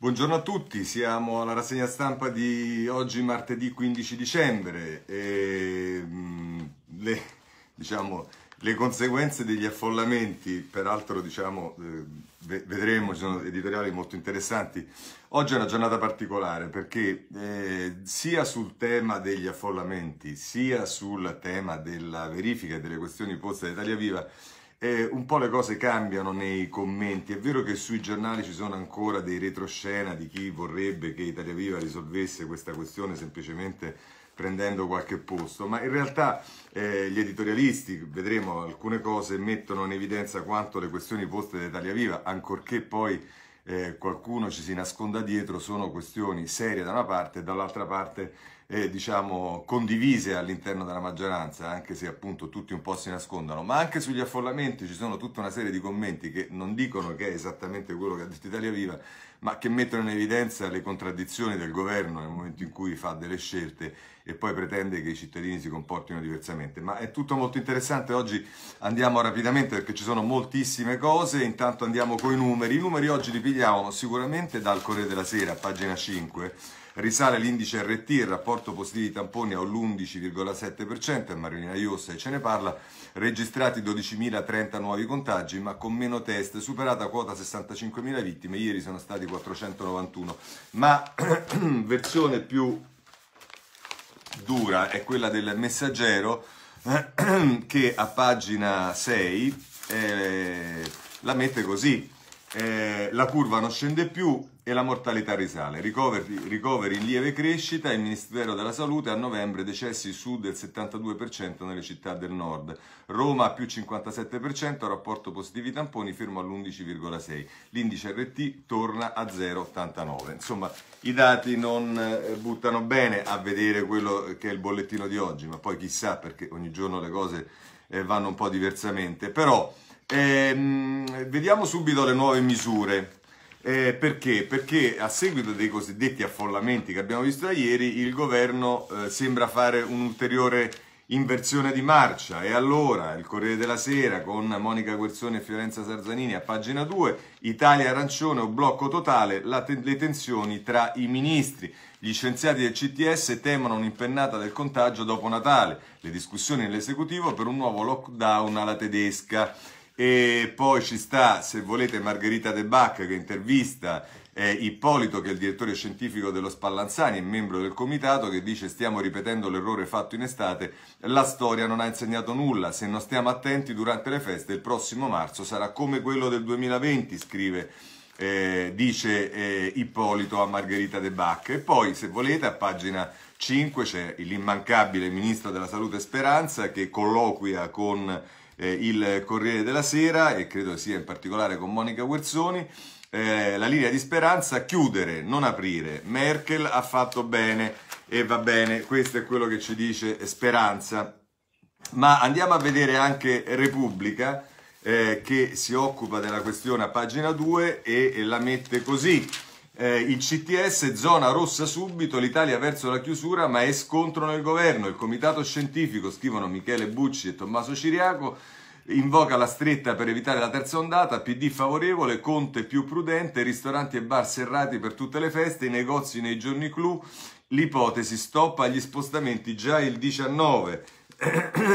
Buongiorno a tutti, siamo alla rassegna stampa di oggi martedì 15 dicembre e mm, le, diciamo, le conseguenze degli affollamenti, peraltro diciamo, eh, vedremo, ci sono editoriali molto interessanti. Oggi è una giornata particolare perché eh, sia sul tema degli affollamenti sia sul tema della verifica delle questioni poste da Italia Viva eh, un po' le cose cambiano nei commenti, è vero che sui giornali ci sono ancora dei retroscena di chi vorrebbe che Italia Viva risolvesse questa questione semplicemente prendendo qualche posto, ma in realtà eh, gli editorialisti, vedremo alcune cose, mettono in evidenza quanto le questioni poste da Italia Viva, ancorché poi eh, qualcuno ci si nasconda dietro, sono questioni serie da una parte e dall'altra parte eh, diciamo, condivise all'interno della maggioranza, anche se appunto tutti un po' si nascondono, ma anche sugli affollamenti ci sono tutta una serie di commenti che non dicono che è esattamente quello che ha detto Italia Viva, ma che mettono in evidenza le contraddizioni del governo nel momento in cui fa delle scelte e poi pretende che i cittadini si comportino diversamente. Ma è tutto molto interessante, oggi andiamo rapidamente perché ci sono moltissime cose, intanto andiamo con i numeri. I numeri oggi li pigliamo sicuramente dal Corriere della Sera, pagina 5 risale l'indice RT, il rapporto positivi tamponi all'11,7% e Marina Iossa ce ne parla, registrati 12.030 nuovi contagi ma con meno test, superata quota 65.000 vittime, ieri sono stati 491, ma versione più dura è quella del messaggero che a pagina 6 eh, la mette così eh, la curva non scende più e la mortalità risale. Ricoveri, ricoveri, in lieve crescita, il Ministero della Salute a novembre decessi su del 72% nelle città del nord. Roma più 57%, rapporto positivi tamponi fermo all'11,6. L'indice RT torna a 0,89. Insomma, i dati non eh, buttano bene a vedere quello che è il bollettino di oggi, ma poi chissà perché ogni giorno le cose eh, vanno un po' diversamente. Però Ehm, vediamo subito le nuove misure. Eh, perché? Perché a seguito dei cosiddetti affollamenti che abbiamo visto da ieri, il governo eh, sembra fare un'ulteriore inversione di marcia e allora il Corriere della Sera con Monica Guerzoni e Fiorenza Sarzanini a pagina 2, Italia arancione o blocco totale, te- le tensioni tra i ministri. Gli scienziati del CTS temono un'impennata del contagio dopo Natale, le discussioni nell'esecutivo per un nuovo lockdown alla tedesca. E poi ci sta, se volete, Margherita De Bacca che intervista eh, Ippolito, che è il direttore scientifico dello Spallanzani e membro del comitato, che dice stiamo ripetendo l'errore fatto in estate, la storia non ha insegnato nulla, se non stiamo attenti durante le feste il prossimo marzo sarà come quello del 2020, scrive, eh, dice eh, Ippolito a Margherita De Bacca E poi, se volete, a pagina 5 c'è l'immancabile ministro della Salute Speranza che colloquia con eh, il Corriere della Sera e credo sia in particolare con Monica Guerzoni. Eh, la linea di speranza, chiudere, non aprire. Merkel ha fatto bene e va bene, questo è quello che ci dice Speranza. Ma andiamo a vedere anche Repubblica eh, che si occupa della questione a pagina 2 e, e la mette così. Eh, il CTS zona rossa subito, l'Italia verso la chiusura, ma è scontro nel governo. Il comitato scientifico, scrivono Michele Bucci e Tommaso Ciriaco, invoca la stretta per evitare la terza ondata, PD favorevole, Conte più prudente, ristoranti e bar serrati per tutte le feste, i negozi nei giorni clou, l'ipotesi stop agli spostamenti già il 19.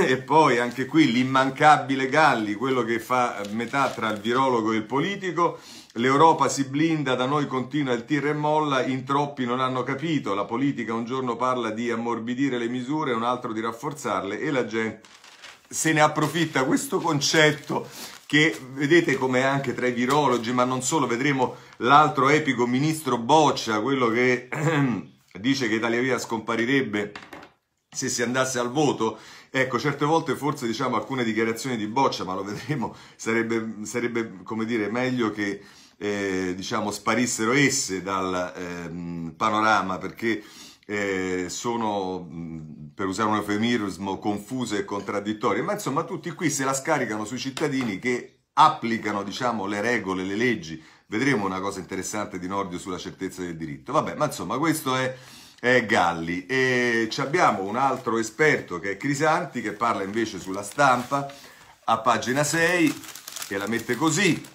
e poi anche qui l'immancabile Galli, quello che fa metà tra il virologo e il politico. L'Europa si blinda, da noi continua il tir e molla, in troppi non hanno capito. La politica un giorno parla di ammorbidire le misure, un altro di rafforzarle e la gente se ne approfitta. Questo concetto che vedete come anche tra i virologi, ma non solo, vedremo l'altro epico ministro Boccia, quello che dice che Italia Via scomparirebbe se si andasse al voto Ecco, certe volte forse diciamo alcune dichiarazioni di boccia, ma lo vedremo, sarebbe, sarebbe come dire, meglio che eh, diciamo, sparissero esse dal eh, panorama perché eh, sono, per usare un eufemismo, confuse e contraddittorie, ma insomma tutti qui se la scaricano sui cittadini che applicano diciamo, le regole, le leggi. Vedremo una cosa interessante di Nordio sulla certezza del diritto. Vabbè, ma insomma questo è è Galli e abbiamo un altro esperto che è Crisanti che parla invece sulla stampa a pagina 6 che la mette così.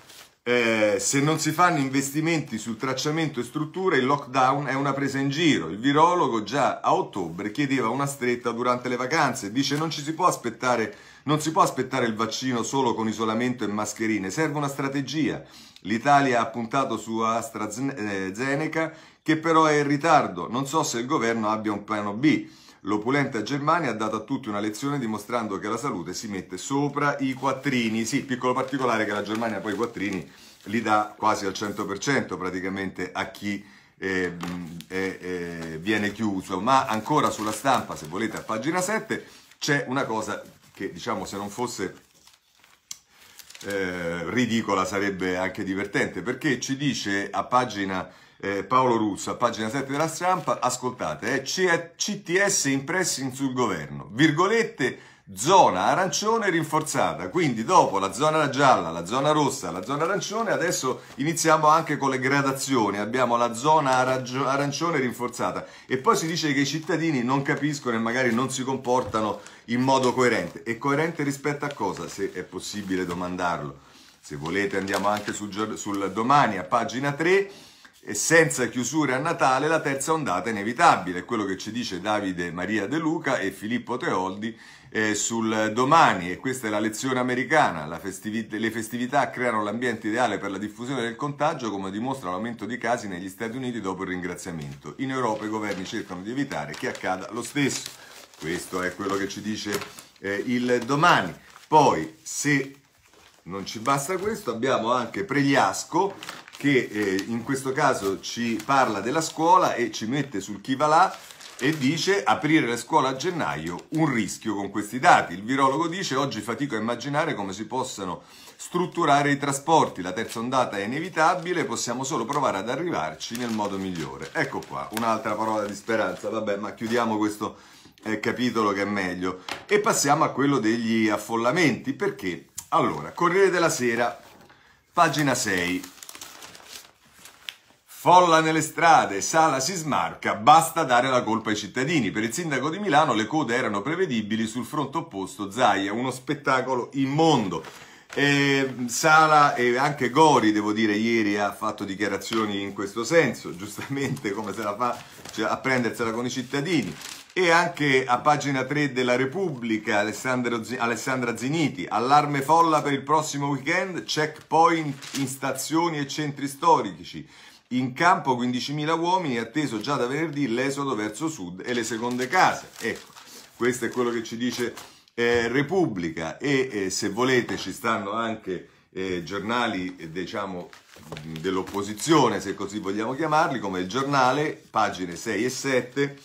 Eh, se non si fanno investimenti sul tracciamento e strutture, il lockdown è una presa in giro. Il virologo già a ottobre chiedeva una stretta durante le vacanze. Dice non ci si può aspettare, non si può aspettare il vaccino solo con isolamento e mascherine, serve una strategia. L'Italia ha puntato su AstraZeneca eh, che però è in ritardo. Non so se il governo abbia un piano B. L'opulenta Germania ha dato a tutti una lezione dimostrando che la salute si mette sopra i quattrini. Sì, piccolo particolare che la Germania poi i quattrini li dà quasi al 100% praticamente a chi eh, eh, viene chiuso. Ma ancora sulla stampa, se volete, a pagina 7 c'è una cosa che diciamo se non fosse eh, ridicola sarebbe anche divertente perché ci dice a pagina eh, Paolo a pagina 7 della stampa, ascoltate, eh, CTS impressi sul governo, virgolette, zona arancione rinforzata, quindi dopo la zona gialla, la zona rossa, la zona arancione, adesso iniziamo anche con le gradazioni, abbiamo la zona arancione rinforzata e poi si dice che i cittadini non capiscono e magari non si comportano in modo coerente e coerente rispetto a cosa, se è possibile domandarlo. Se volete andiamo anche sul, sul domani a pagina 3 e senza chiusure a Natale la terza ondata è inevitabile, è quello che ci dice Davide Maria De Luca e Filippo Teoldi eh, sul domani e questa è la lezione americana, festivit- le festività creano l'ambiente ideale per la diffusione del contagio come dimostra l'aumento di casi negli Stati Uniti dopo il ringraziamento. In Europa i governi cercano di evitare che accada lo stesso, questo è quello che ci dice eh, il domani. Poi se non ci basta questo abbiamo anche Pregliasco che eh, in questo caso ci parla della scuola e ci mette sul chi va là e dice aprire la scuola a gennaio un rischio con questi dati. Il virologo dice oggi fatico a immaginare come si possano strutturare i trasporti, la terza ondata è inevitabile, possiamo solo provare ad arrivarci nel modo migliore. Ecco qua, un'altra parola di speranza, vabbè ma chiudiamo questo eh, capitolo che è meglio e passiamo a quello degli affollamenti perché allora, Corriere della Sera, pagina 6. Folla nelle strade, Sala si smarca, basta dare la colpa ai cittadini. Per il sindaco di Milano le code erano prevedibili, sul fronte opposto Zaia, uno spettacolo immondo. E mm, Sala e anche Gori, devo dire, ieri ha fatto dichiarazioni in questo senso, giustamente come se la fa cioè, a prendersela con i cittadini. E anche a pagina 3 della Repubblica Alessandra Ziniti, allarme folla per il prossimo weekend, checkpoint in stazioni e centri storici. In campo 15.000 uomini, atteso già da venerdì l'esodo verso sud e le seconde case. Ecco, questo è quello che ci dice eh, Repubblica e eh, se volete ci stanno anche eh, giornali eh, diciamo, dell'opposizione, se così vogliamo chiamarli, come il giornale, pagine 6 e 7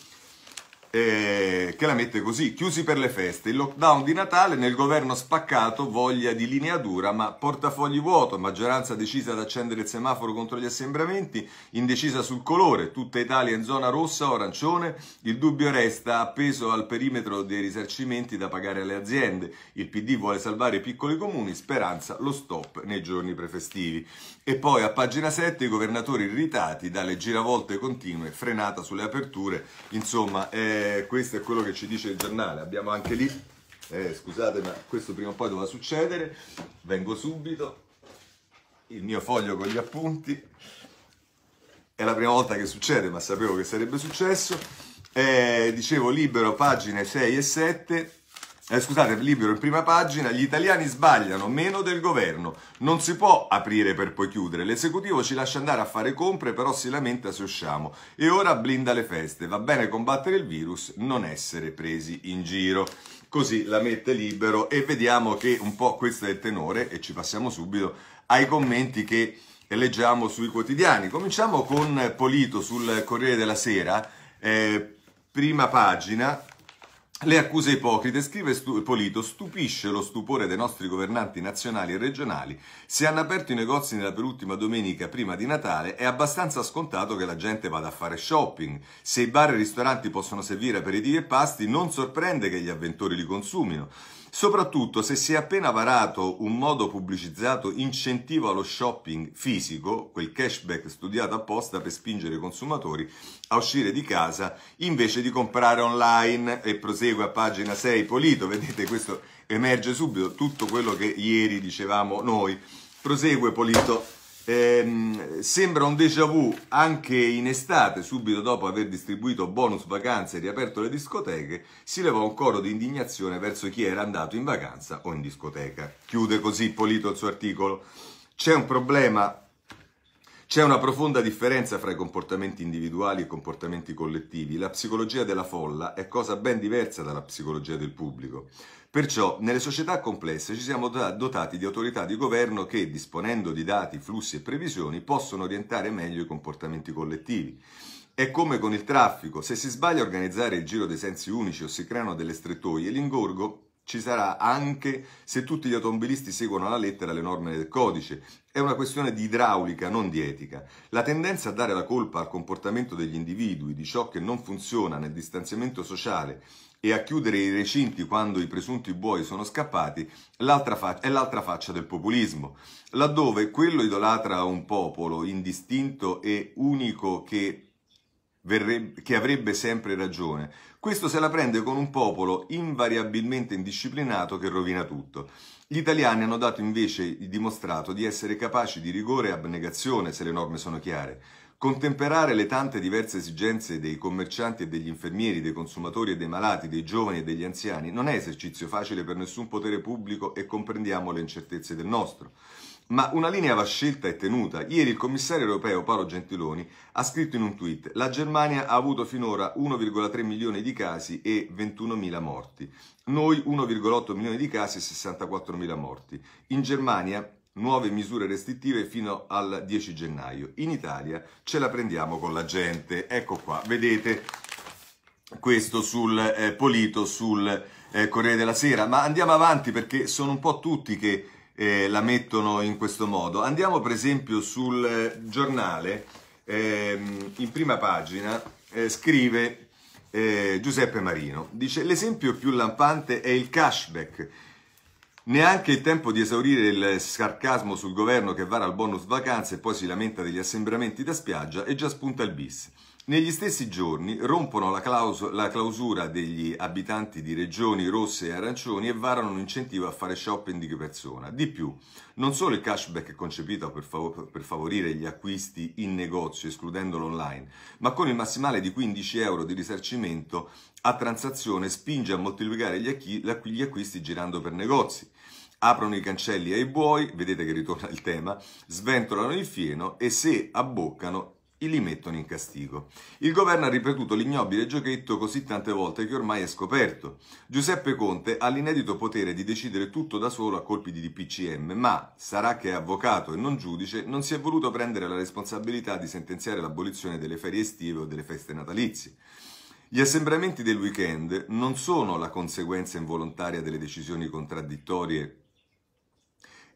eh, che la mette così, chiusi per le feste, il lockdown di Natale nel governo spaccato, voglia di linea dura, ma portafogli vuoto, maggioranza decisa ad accendere il semaforo contro gli assembramenti, indecisa sul colore, tutta Italia in zona rossa o arancione, il dubbio resta appeso al perimetro dei risarcimenti da pagare alle aziende, il PD vuole salvare i piccoli comuni, speranza lo stop nei giorni prefestivi. E poi a pagina 7 i governatori irritati dalle giravolte continue, frenata sulle aperture, insomma... Eh, eh, questo è quello che ci dice il giornale. Abbiamo anche lì, eh, scusate, ma questo prima o poi doveva succedere. Vengo subito, il mio foglio con gli appunti. È la prima volta che succede, ma sapevo che sarebbe successo. Eh, dicevo libero pagine 6 e 7 eh, scusate, libero in prima pagina, gli italiani sbagliano meno del governo, non si può aprire per poi chiudere, l'esecutivo ci lascia andare a fare compre però si lamenta se usciamo e ora blinda le feste, va bene combattere il virus, non essere presi in giro. Così la mette libero e vediamo che un po' questo è il tenore e ci passiamo subito ai commenti che leggiamo sui quotidiani. Cominciamo con Polito sul Corriere della Sera, eh, prima pagina, le accuse ipocrite, scrive Stu- Polito, stupisce lo stupore dei nostri governanti nazionali e regionali. Se hanno aperto i negozi nella penultima domenica prima di Natale, è abbastanza scontato che la gente vada a fare shopping. Se i bar e i ristoranti possono servire aperitivi e pasti, non sorprende che gli avventori li consumino soprattutto se si è appena varato un modo pubblicizzato incentivo allo shopping fisico, quel cashback studiato apposta per spingere i consumatori a uscire di casa invece di comprare online e prosegue a pagina 6 Polito, vedete questo emerge subito tutto quello che ieri dicevamo noi. Prosegue Polito Ehm, sembra un déjà vu anche in estate, subito dopo aver distribuito bonus vacanze e riaperto le discoteche, si levò un coro di indignazione verso chi era andato in vacanza o in discoteca. Chiude così Polito il suo articolo. C'è un problema, c'è una profonda differenza fra i comportamenti individuali e i comportamenti collettivi. La psicologia della folla è cosa ben diversa dalla psicologia del pubblico. Perciò nelle società complesse ci siamo dotati di autorità di governo che, disponendo di dati, flussi e previsioni, possono orientare meglio i comportamenti collettivi. È come con il traffico, se si sbaglia a organizzare il giro dei sensi unici o si creano delle strettoie, l'ingorgo ci sarà anche se tutti gli automobilisti seguono alla lettera le norme del codice. È una questione di idraulica, non di etica. La tendenza a dare la colpa al comportamento degli individui, di ciò che non funziona nel distanziamento sociale e a chiudere i recinti quando i presunti buoi sono scappati l'altra è l'altra faccia del populismo, laddove quello idolatra un popolo indistinto e unico che, verrebbe, che avrebbe sempre ragione. Questo se la prende con un popolo invariabilmente indisciplinato che rovina tutto. Gli italiani hanno dato invece dimostrato di essere capaci di rigore e abnegazione se le norme sono chiare. Contemperare le tante diverse esigenze dei commercianti e degli infermieri, dei consumatori e dei malati, dei giovani e degli anziani non è esercizio facile per nessun potere pubblico e comprendiamo le incertezze del nostro. Ma una linea va scelta e tenuta. Ieri il commissario europeo Paolo Gentiloni ha scritto in un tweet: La Germania ha avuto finora 1,3 milioni di casi e 21 mila morti. Noi 1,8 milioni di casi e 64 mila morti. In Germania nuove misure restrittive fino al 10 gennaio. In Italia ce la prendiamo con la gente. Ecco qua, vedete questo sul eh, Polito, sul eh, Corriere della Sera, ma andiamo avanti perché sono un po' tutti che eh, la mettono in questo modo. Andiamo per esempio sul eh, giornale, ehm, in prima pagina eh, scrive eh, Giuseppe Marino, dice l'esempio più lampante è il cashback Neanche il tempo di esaurire il sarcasmo sul governo che vara il bonus vacanze e poi si lamenta degli assembramenti da spiaggia e già spunta il bis. Negli stessi giorni rompono la, claus- la clausura degli abitanti di regioni rosse e arancioni e varano un incentivo a fare shopping di persona. Di più, non solo il cashback concepito per, fav- per favorire gli acquisti in negozio, escludendolo online, ma con il massimale di 15 euro di risarcimento a transazione spinge a moltiplicare gli, acchi- gli acquisti girando per negozi aprono i cancelli ai buoi, vedete che ritorna il tema, sventolano il fieno e se abboccano li mettono in castigo. Il governo ha ripetuto l'ignobile giochetto così tante volte che ormai è scoperto. Giuseppe Conte ha l'inedito potere di decidere tutto da solo a colpi di DPCM, ma sarà che è avvocato e non giudice, non si è voluto prendere la responsabilità di sentenziare l'abolizione delle ferie estive o delle feste natalizie. Gli assembramenti del weekend non sono la conseguenza involontaria delle decisioni contraddittorie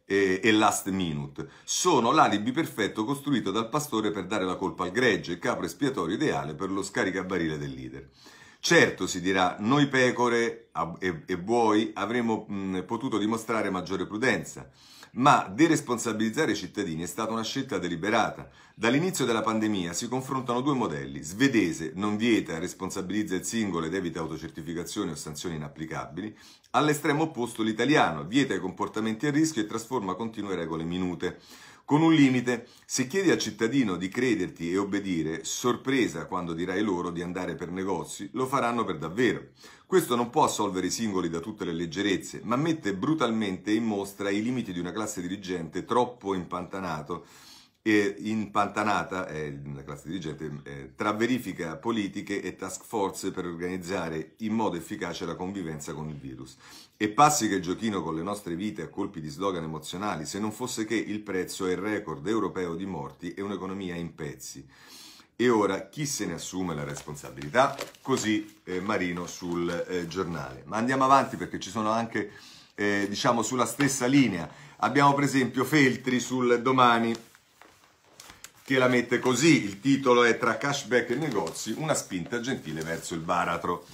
e, eh, e Last Minute. Sono l'alibi perfetto costruito dal pastore per dare la colpa al gregge, il capo espiatorio ideale per lo scaricabarile del leader. Certo, si dirà, noi pecore e, e buoi avremmo potuto dimostrare maggiore prudenza ma deresponsabilizzare i cittadini è stata una scelta deliberata. Dall'inizio della pandemia si confrontano due modelli. Svedese non vieta responsabilizza il singolo ed evita autocertificazioni o sanzioni inapplicabili. All'estremo opposto l'italiano vieta i comportamenti a rischio e trasforma continue regole minute con un limite. Se chiedi al cittadino di crederti e obbedire, sorpresa quando dirai loro di andare per negozi, lo faranno per davvero. Questo non può assolvere i singoli da tutte le leggerezze, ma mette brutalmente in mostra i limiti di una classe dirigente troppo impantanato e impantanata, eh, la classe dirigente, eh, tra verifica politiche e task force per organizzare in modo efficace la convivenza con il virus. E passi che giochino con le nostre vite a colpi di slogan emozionali, se non fosse che il prezzo è il record europeo di morti e un'economia in pezzi. E ora chi se ne assume la responsabilità? Così eh, Marino sul eh, giornale. Ma andiamo avanti perché ci sono anche, eh, diciamo, sulla stessa linea. Abbiamo per esempio Feltri sul domani che la mette così, il titolo è Tra cashback e negozi, una spinta gentile verso il baratro.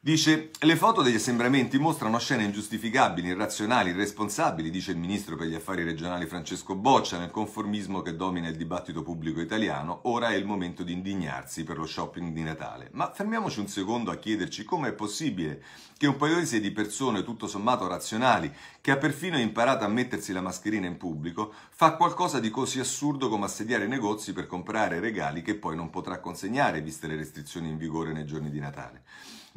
Dice, le foto degli assembramenti mostrano scene ingiustificabili, irrazionali, irresponsabili, dice il ministro per gli affari regionali Francesco Boccia, nel conformismo che domina il dibattito pubblico italiano, ora è il momento di indignarsi per lo shopping di Natale. Ma fermiamoci un secondo a chiederci come è possibile che un paese di persone tutto sommato razionali, che ha perfino imparato a mettersi la mascherina in pubblico, fa qualcosa di così assurdo come assediare negozi per comprare regali che poi non potrà consegnare, viste le restrizioni in vigore nei giorni di Natale.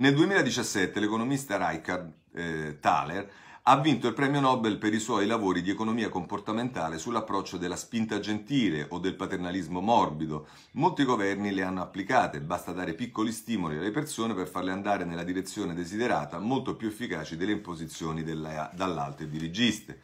Nel 2017 l'economista Richard eh, Thaler ha vinto il premio Nobel per i suoi lavori di economia comportamentale sull'approccio della spinta gentile o del paternalismo morbido. Molti governi le hanno applicate, basta dare piccoli stimoli alle persone per farle andare nella direzione desiderata, molto più efficaci delle imposizioni della, dall'alto dirigiste.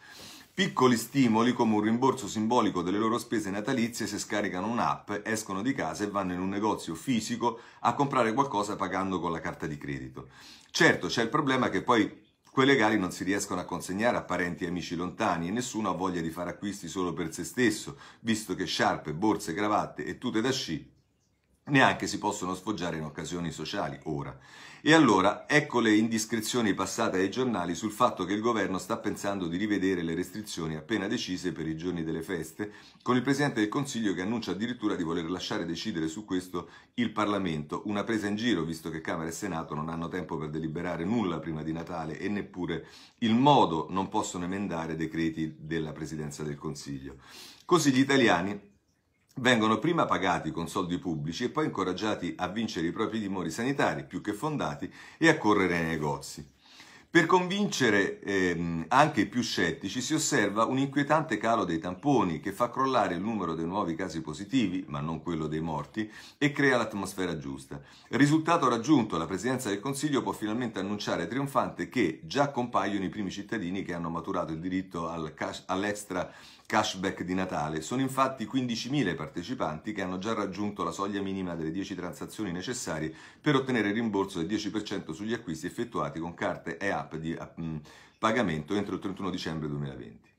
Piccoli stimoli come un rimborso simbolico delle loro spese natalizie se scaricano un'app, escono di casa e vanno in un negozio fisico a comprare qualcosa pagando con la carta di credito. Certo, c'è il problema che poi quei legali non si riescono a consegnare a parenti e amici lontani e nessuno ha voglia di fare acquisti solo per se stesso, visto che sciarpe, borse, cravatte e tute da sci neanche si possono sfoggiare in occasioni sociali ora. E allora ecco le indiscrezioni passate ai giornali sul fatto che il governo sta pensando di rivedere le restrizioni appena decise per i giorni delle feste, con il Presidente del Consiglio che annuncia addirittura di voler lasciare decidere su questo il Parlamento, una presa in giro visto che Camera e Senato non hanno tempo per deliberare nulla prima di Natale e neppure il modo non possono emendare decreti della Presidenza del Consiglio. Così gli italiani vengono prima pagati con soldi pubblici e poi incoraggiati a vincere i propri timori sanitari più che fondati e a correre nei negozi. Per convincere ehm, anche i più scettici si osserva un inquietante calo dei tamponi che fa crollare il numero dei nuovi casi positivi, ma non quello dei morti, e crea l'atmosfera giusta. Risultato raggiunto, la Presidenza del Consiglio può finalmente annunciare trionfante che già compaiono i primi cittadini che hanno maturato il diritto all'extra cashback di Natale. Sono infatti 15.000 partecipanti che hanno già raggiunto la soglia minima delle 10 transazioni necessarie per ottenere il rimborso del 10% sugli acquisti effettuati con carte e app di mh, mm, pagamento entro il 31 dicembre 2020.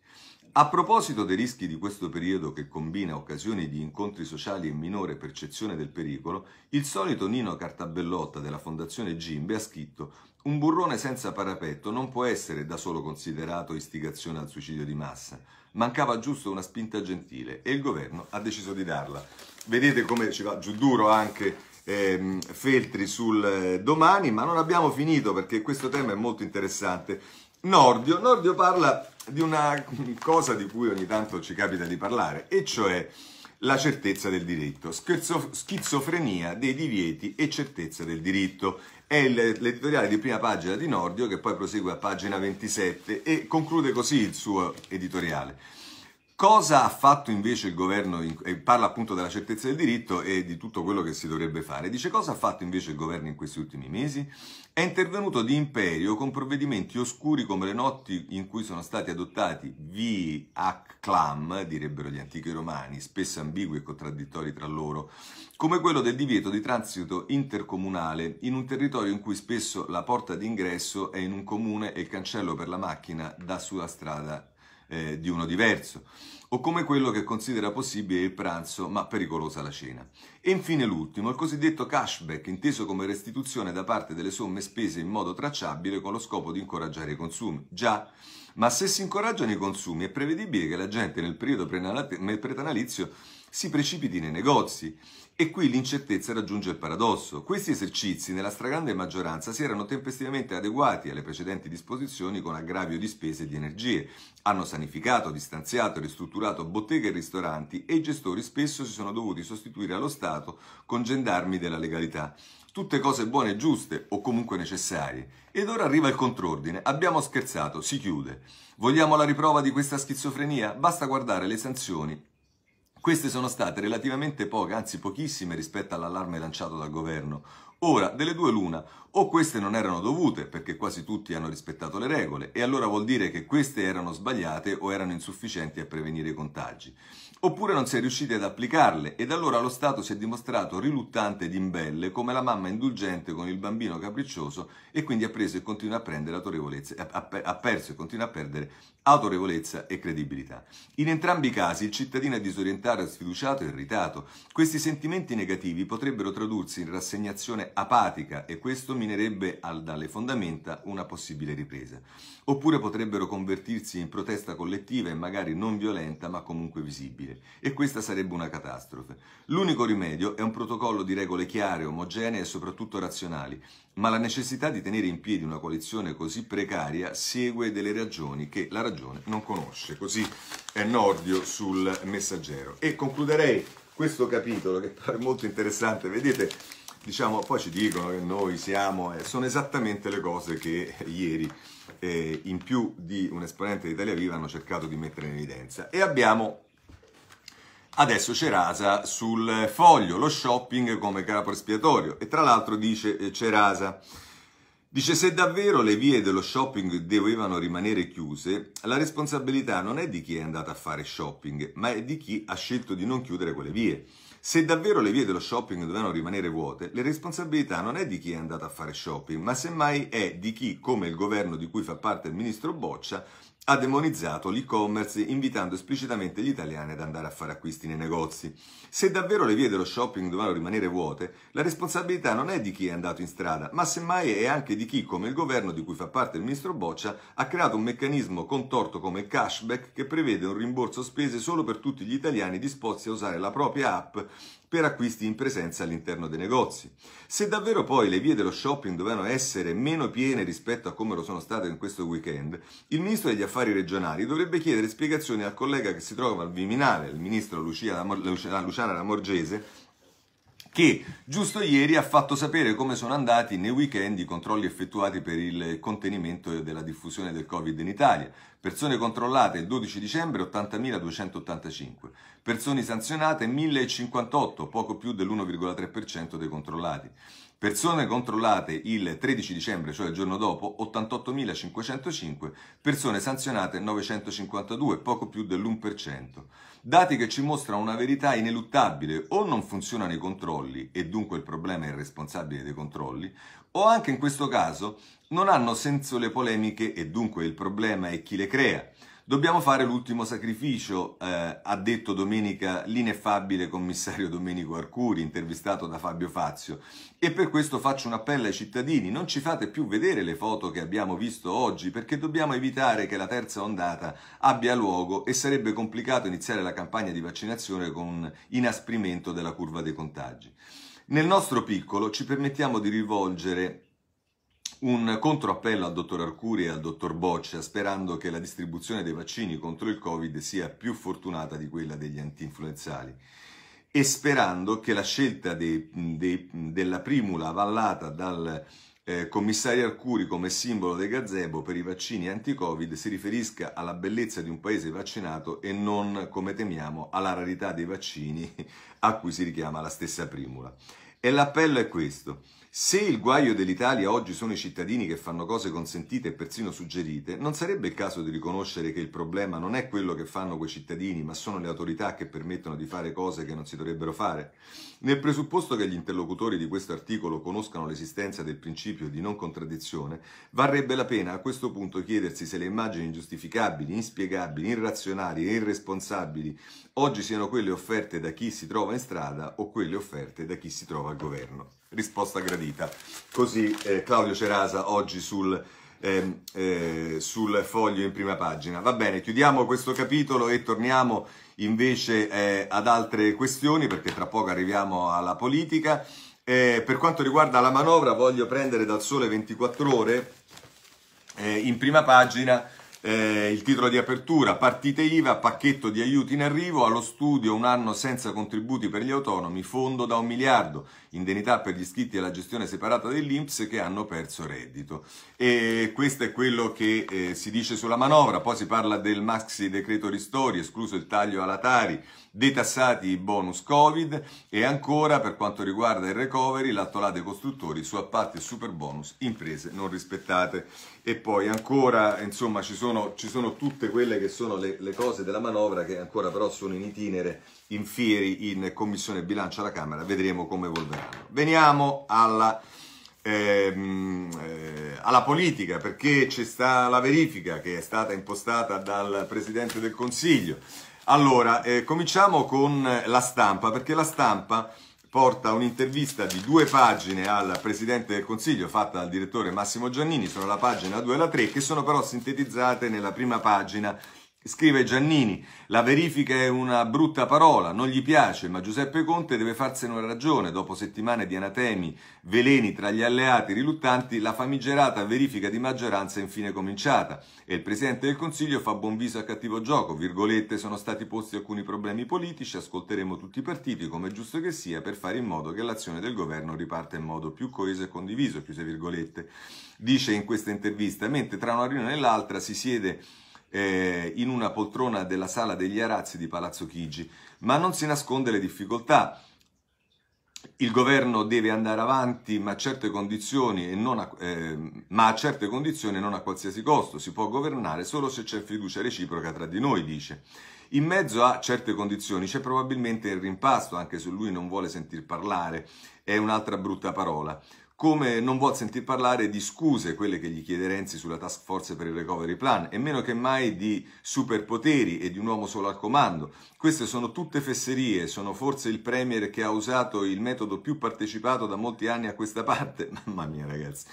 A proposito dei rischi di questo periodo che combina occasioni di incontri sociali e minore percezione del pericolo, il solito Nino Cartabellotta della Fondazione Gimbe ha scritto un burrone senza parapetto non può essere da solo considerato istigazione al suicidio di massa. Mancava giusto una spinta gentile e il governo ha deciso di darla. Vedete come ci va giù duro anche ehm, Feltri sul eh, domani, ma non abbiamo finito perché questo tema è molto interessante. Nordio, Nordio parla di una cosa di cui ogni tanto ci capita di parlare, e cioè la certezza del diritto, schizofrenia dei divieti e certezza del diritto è l'editoriale di prima pagina di Nordio che poi prosegue a pagina 27 e conclude così il suo editoriale. Cosa ha fatto invece il governo, parla appunto della certezza del diritto e di tutto quello che si dovrebbe fare, dice cosa ha fatto invece il governo in questi ultimi mesi? È intervenuto di imperio con provvedimenti oscuri come le notti in cui sono stati adottati vi ac clam, direbbero gli antichi romani, spesso ambigui e contraddittori tra loro, come quello del divieto di transito intercomunale in un territorio in cui spesso la porta d'ingresso è in un comune e il cancello per la macchina dà sulla strada eh, di uno diverso, o come quello che considera possibile il pranzo ma pericolosa la cena. E infine l'ultimo, il cosiddetto cashback, inteso come restituzione da parte delle somme spese in modo tracciabile con lo scopo di incoraggiare i consumi. Già, ma se si incoraggiano i consumi è prevedibile che la gente nel periodo pretanalizio si precipiti nei negozi e qui l'incertezza raggiunge il paradosso. Questi esercizi, nella stragrande maggioranza, si erano tempestivamente adeguati alle precedenti disposizioni con aggravio di spese e di energie. Hanno sanificato, distanziato, ristrutturato botteghe e ristoranti e i gestori spesso si sono dovuti sostituire allo Stato con gendarmi della legalità tutte cose buone e giuste o comunque necessarie. Ed ora arriva il contrordine. Abbiamo scherzato, si chiude. Vogliamo la riprova di questa schizofrenia? Basta guardare le sanzioni. Queste sono state relativamente poche, anzi pochissime rispetto all'allarme lanciato dal governo. Ora, delle due l'una, o queste non erano dovute perché quasi tutti hanno rispettato le regole, e allora vuol dire che queste erano sbagliate o erano insufficienti a prevenire i contagi oppure non si è riusciti ad applicarle ed allora lo Stato si è dimostrato riluttante ed imbelle come la mamma indulgente con il bambino capriccioso e quindi ha, preso e continua a prendere autorevolezza, ha perso e continua a perdere autorevolezza e credibilità. In entrambi i casi il cittadino è disorientato, sfiduciato e irritato. Questi sentimenti negativi potrebbero tradursi in rassegnazione apatica e questo minerebbe al, dalle fondamenta una possibile ripresa oppure potrebbero convertirsi in protesta collettiva e magari non violenta ma comunque visibile. E questa sarebbe una catastrofe. L'unico rimedio è un protocollo di regole chiare, omogenee e soprattutto razionali, ma la necessità di tenere in piedi una coalizione così precaria segue delle ragioni che la ragione non conosce. Così è Nordio sul messaggero. E concluderei questo capitolo che è molto interessante, vedete, diciamo, poi ci dicono che noi siamo, eh, sono esattamente le cose che ieri eh, in più di un esponente di Italia Viva hanno cercato di mettere in evidenza. E abbiamo adesso Cerasa sul foglio, lo shopping come capo espiatorio. E tra l'altro dice eh, Cerasa, dice se davvero le vie dello shopping dovevano rimanere chiuse, la responsabilità non è di chi è andato a fare shopping, ma è di chi ha scelto di non chiudere quelle vie. Se davvero le vie dello shopping dovevano rimanere vuote, le responsabilità non è di chi è andato a fare shopping, ma semmai è di chi, come il governo di cui fa parte il ministro Boccia, ha demonizzato l'e-commerce invitando esplicitamente gli italiani ad andare a fare acquisti nei negozi. Se davvero le vie dello shopping dovranno rimanere vuote, la responsabilità non è di chi è andato in strada, ma semmai è anche di chi, come il governo di cui fa parte il ministro Boccia, ha creato un meccanismo contorto come cashback che prevede un rimborso spese solo per tutti gli italiani disposti a usare la propria app per acquisti in presenza all'interno dei negozi. Se davvero poi le vie dello shopping dovevano essere meno piene rispetto a come lo sono state in questo weekend, il ministro degli affari regionali dovrebbe chiedere spiegazioni al collega che si trova al Viminale, il ministro Lucia, Luciana Lamorgese, che giusto ieri ha fatto sapere come sono andati nei weekend i controlli effettuati per il contenimento della diffusione del Covid in Italia. Persone controllate il 12 dicembre 80.285, persone sanzionate 1.058, poco più dell'1,3% dei controllati. Persone controllate il 13 dicembre, cioè il giorno dopo, 88.505, persone sanzionate 952, poco più dell'1%. Dati che ci mostrano una verità ineluttabile, o non funzionano i controlli e dunque il problema è il responsabile dei controlli, o anche in questo caso non hanno senso le polemiche e dunque il problema è chi le crea. Dobbiamo fare l'ultimo sacrificio, eh, ha detto domenica l'ineffabile commissario Domenico Arcuri, intervistato da Fabio Fazio. E per questo faccio un appello ai cittadini, non ci fate più vedere le foto che abbiamo visto oggi, perché dobbiamo evitare che la terza ondata abbia luogo e sarebbe complicato iniziare la campagna di vaccinazione con un inasprimento della curva dei contagi. Nel nostro piccolo ci permettiamo di rivolgere un controappello al dottor Arcuri e al dottor Boccia sperando che la distribuzione dei vaccini contro il Covid sia più fortunata di quella degli anti-influenzali e sperando che la scelta dei, dei, della primula avallata dal eh, commissario Arcuri come simbolo dei gazebo per i vaccini anti-Covid si riferisca alla bellezza di un paese vaccinato e non, come temiamo, alla rarità dei vaccini a cui si richiama la stessa primula. E l'appello è questo. Se il guaio dell'Italia oggi sono i cittadini che fanno cose consentite e persino suggerite, non sarebbe il caso di riconoscere che il problema non è quello che fanno quei cittadini, ma sono le autorità che permettono di fare cose che non si dovrebbero fare? Nel presupposto che gli interlocutori di questo articolo conoscano l'esistenza del principio di non contraddizione, varrebbe la pena a questo punto chiedersi se le immagini ingiustificabili, inspiegabili, irrazionali e irresponsabili oggi siano quelle offerte da chi si trova in strada o quelle offerte da chi si trova al governo risposta gradita. Così eh, Claudio Cerasa oggi sul, eh, eh, sul, foglio in prima pagina. Va bene, chiudiamo questo capitolo e torniamo invece eh, ad altre questioni perché tra poco arriviamo alla politica. Eh, per quanto riguarda la manovra voglio prendere dal sole 24 ore eh, in prima pagina eh, il titolo di apertura, partite IVA, pacchetto di aiuti in arrivo, allo studio un anno senza contributi per gli autonomi, fondo da un miliardo, indennità per gli iscritti alla gestione separata dell'Inps che hanno perso reddito. E questo è quello che eh, si dice sulla manovra, poi si parla del maxi decreto ristori, escluso il taglio alla Tari, detassati i bonus Covid e ancora per quanto riguarda il recovery dei costruttori su appalti e super bonus imprese non rispettate e poi ancora insomma ci sono, ci sono tutte quelle che sono le, le, cose della manovra che ancora però sono in itinere in fieri in commissione bilancio alla Camera vedremo come evolveranno veniamo alla ehm, eh, alla politica perché c'è sta la verifica che è stata impostata dal Presidente del Consiglio allora, eh, cominciamo con eh, la stampa, perché la stampa porta un'intervista di due pagine al Presidente del Consiglio fatta dal direttore Massimo Giannini, sono la pagina 2 e la 3, che sono però sintetizzate nella prima pagina Scrive Giannini, la verifica è una brutta parola, non gli piace, ma Giuseppe Conte deve farsene una ragione. Dopo settimane di anatemi, veleni tra gli alleati riluttanti, la famigerata verifica di maggioranza è infine cominciata e il Presidente del Consiglio fa buon viso a cattivo gioco. Virgolette, sono stati posti alcuni problemi politici, ascolteremo tutti i partiti, come è giusto che sia, per fare in modo che l'azione del governo riparta in modo più coeso e condiviso, chiuse virgolette. Dice in questa intervista, mentre tra una riunione e l'altra si siede eh, in una poltrona della sala degli arazzi di Palazzo Chigi, ma non si nasconde le difficoltà. Il governo deve andare avanti, ma a certe condizioni e non a, eh, ma a certe condizioni non a qualsiasi costo. Si può governare solo se c'è fiducia reciproca tra di noi, dice. In mezzo a certe condizioni c'è probabilmente il rimpasto, anche se lui non vuole sentir parlare, è un'altra brutta parola come non vuol sentir parlare di scuse, quelle che gli chiede Renzi sulla task force per il recovery plan, e meno che mai di superpoteri e di un uomo solo al comando. Queste sono tutte fesserie, sono forse il premier che ha usato il metodo più partecipato da molti anni a questa parte. Mamma mia ragazzi.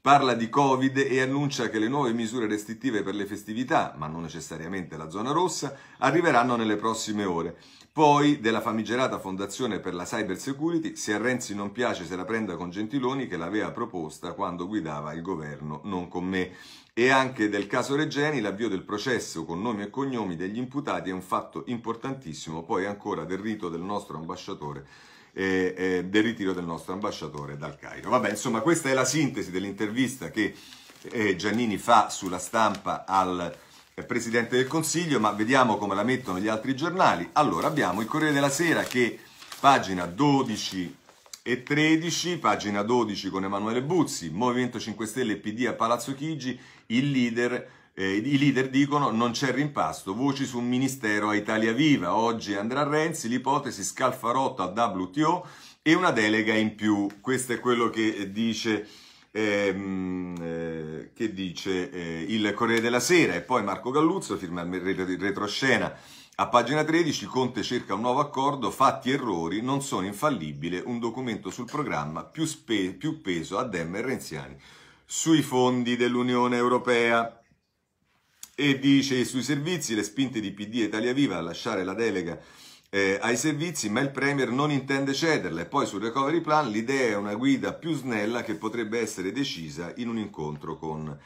Parla di Covid e annuncia che le nuove misure restrittive per le festività, ma non necessariamente la zona rossa, arriveranno nelle prossime ore. Poi della famigerata Fondazione per la Cyber Security, se a Renzi non piace se la prenda con Gentiloni che l'aveva proposta quando guidava il governo, non con me. E anche del caso Regeni, l'avvio del processo con nomi e cognomi degli imputati è un fatto importantissimo, poi ancora del rito del nostro ambasciatore eh, eh del ritiro del nostro ambasciatore dal Cairo. Vabbè, insomma, questa è la sintesi dell'intervista che eh, Giannini fa sulla stampa al è Presidente del Consiglio, ma vediamo come la mettono gli altri giornali. Allora abbiamo il Corriere della Sera che pagina 12 e 13, pagina 12 con Emanuele Buzzi, Movimento 5 Stelle PD a Palazzo Chigi, leader, eh, i leader dicono non c'è rimpasto, voci su un ministero a Italia Viva, oggi andrà Renzi, l'ipotesi scalfarotto a WTO e una delega in più, questo è quello che eh, dice ehm, eh, che dice eh, il Corriere della Sera e poi Marco Galluzzo firma il retroscena a pagina 13 Conte cerca un nuovo accordo, fatti errori, non sono infallibile, un documento sul programma, più, spe- più peso a Dem e Renziani sui fondi dell'Unione Europea e dice sui servizi le spinte di PD e Italia Viva a lasciare la delega eh, ai servizi, ma il Premier non intende cederla. E poi sul recovery plan l'idea è una guida più snella che potrebbe essere decisa in un incontro con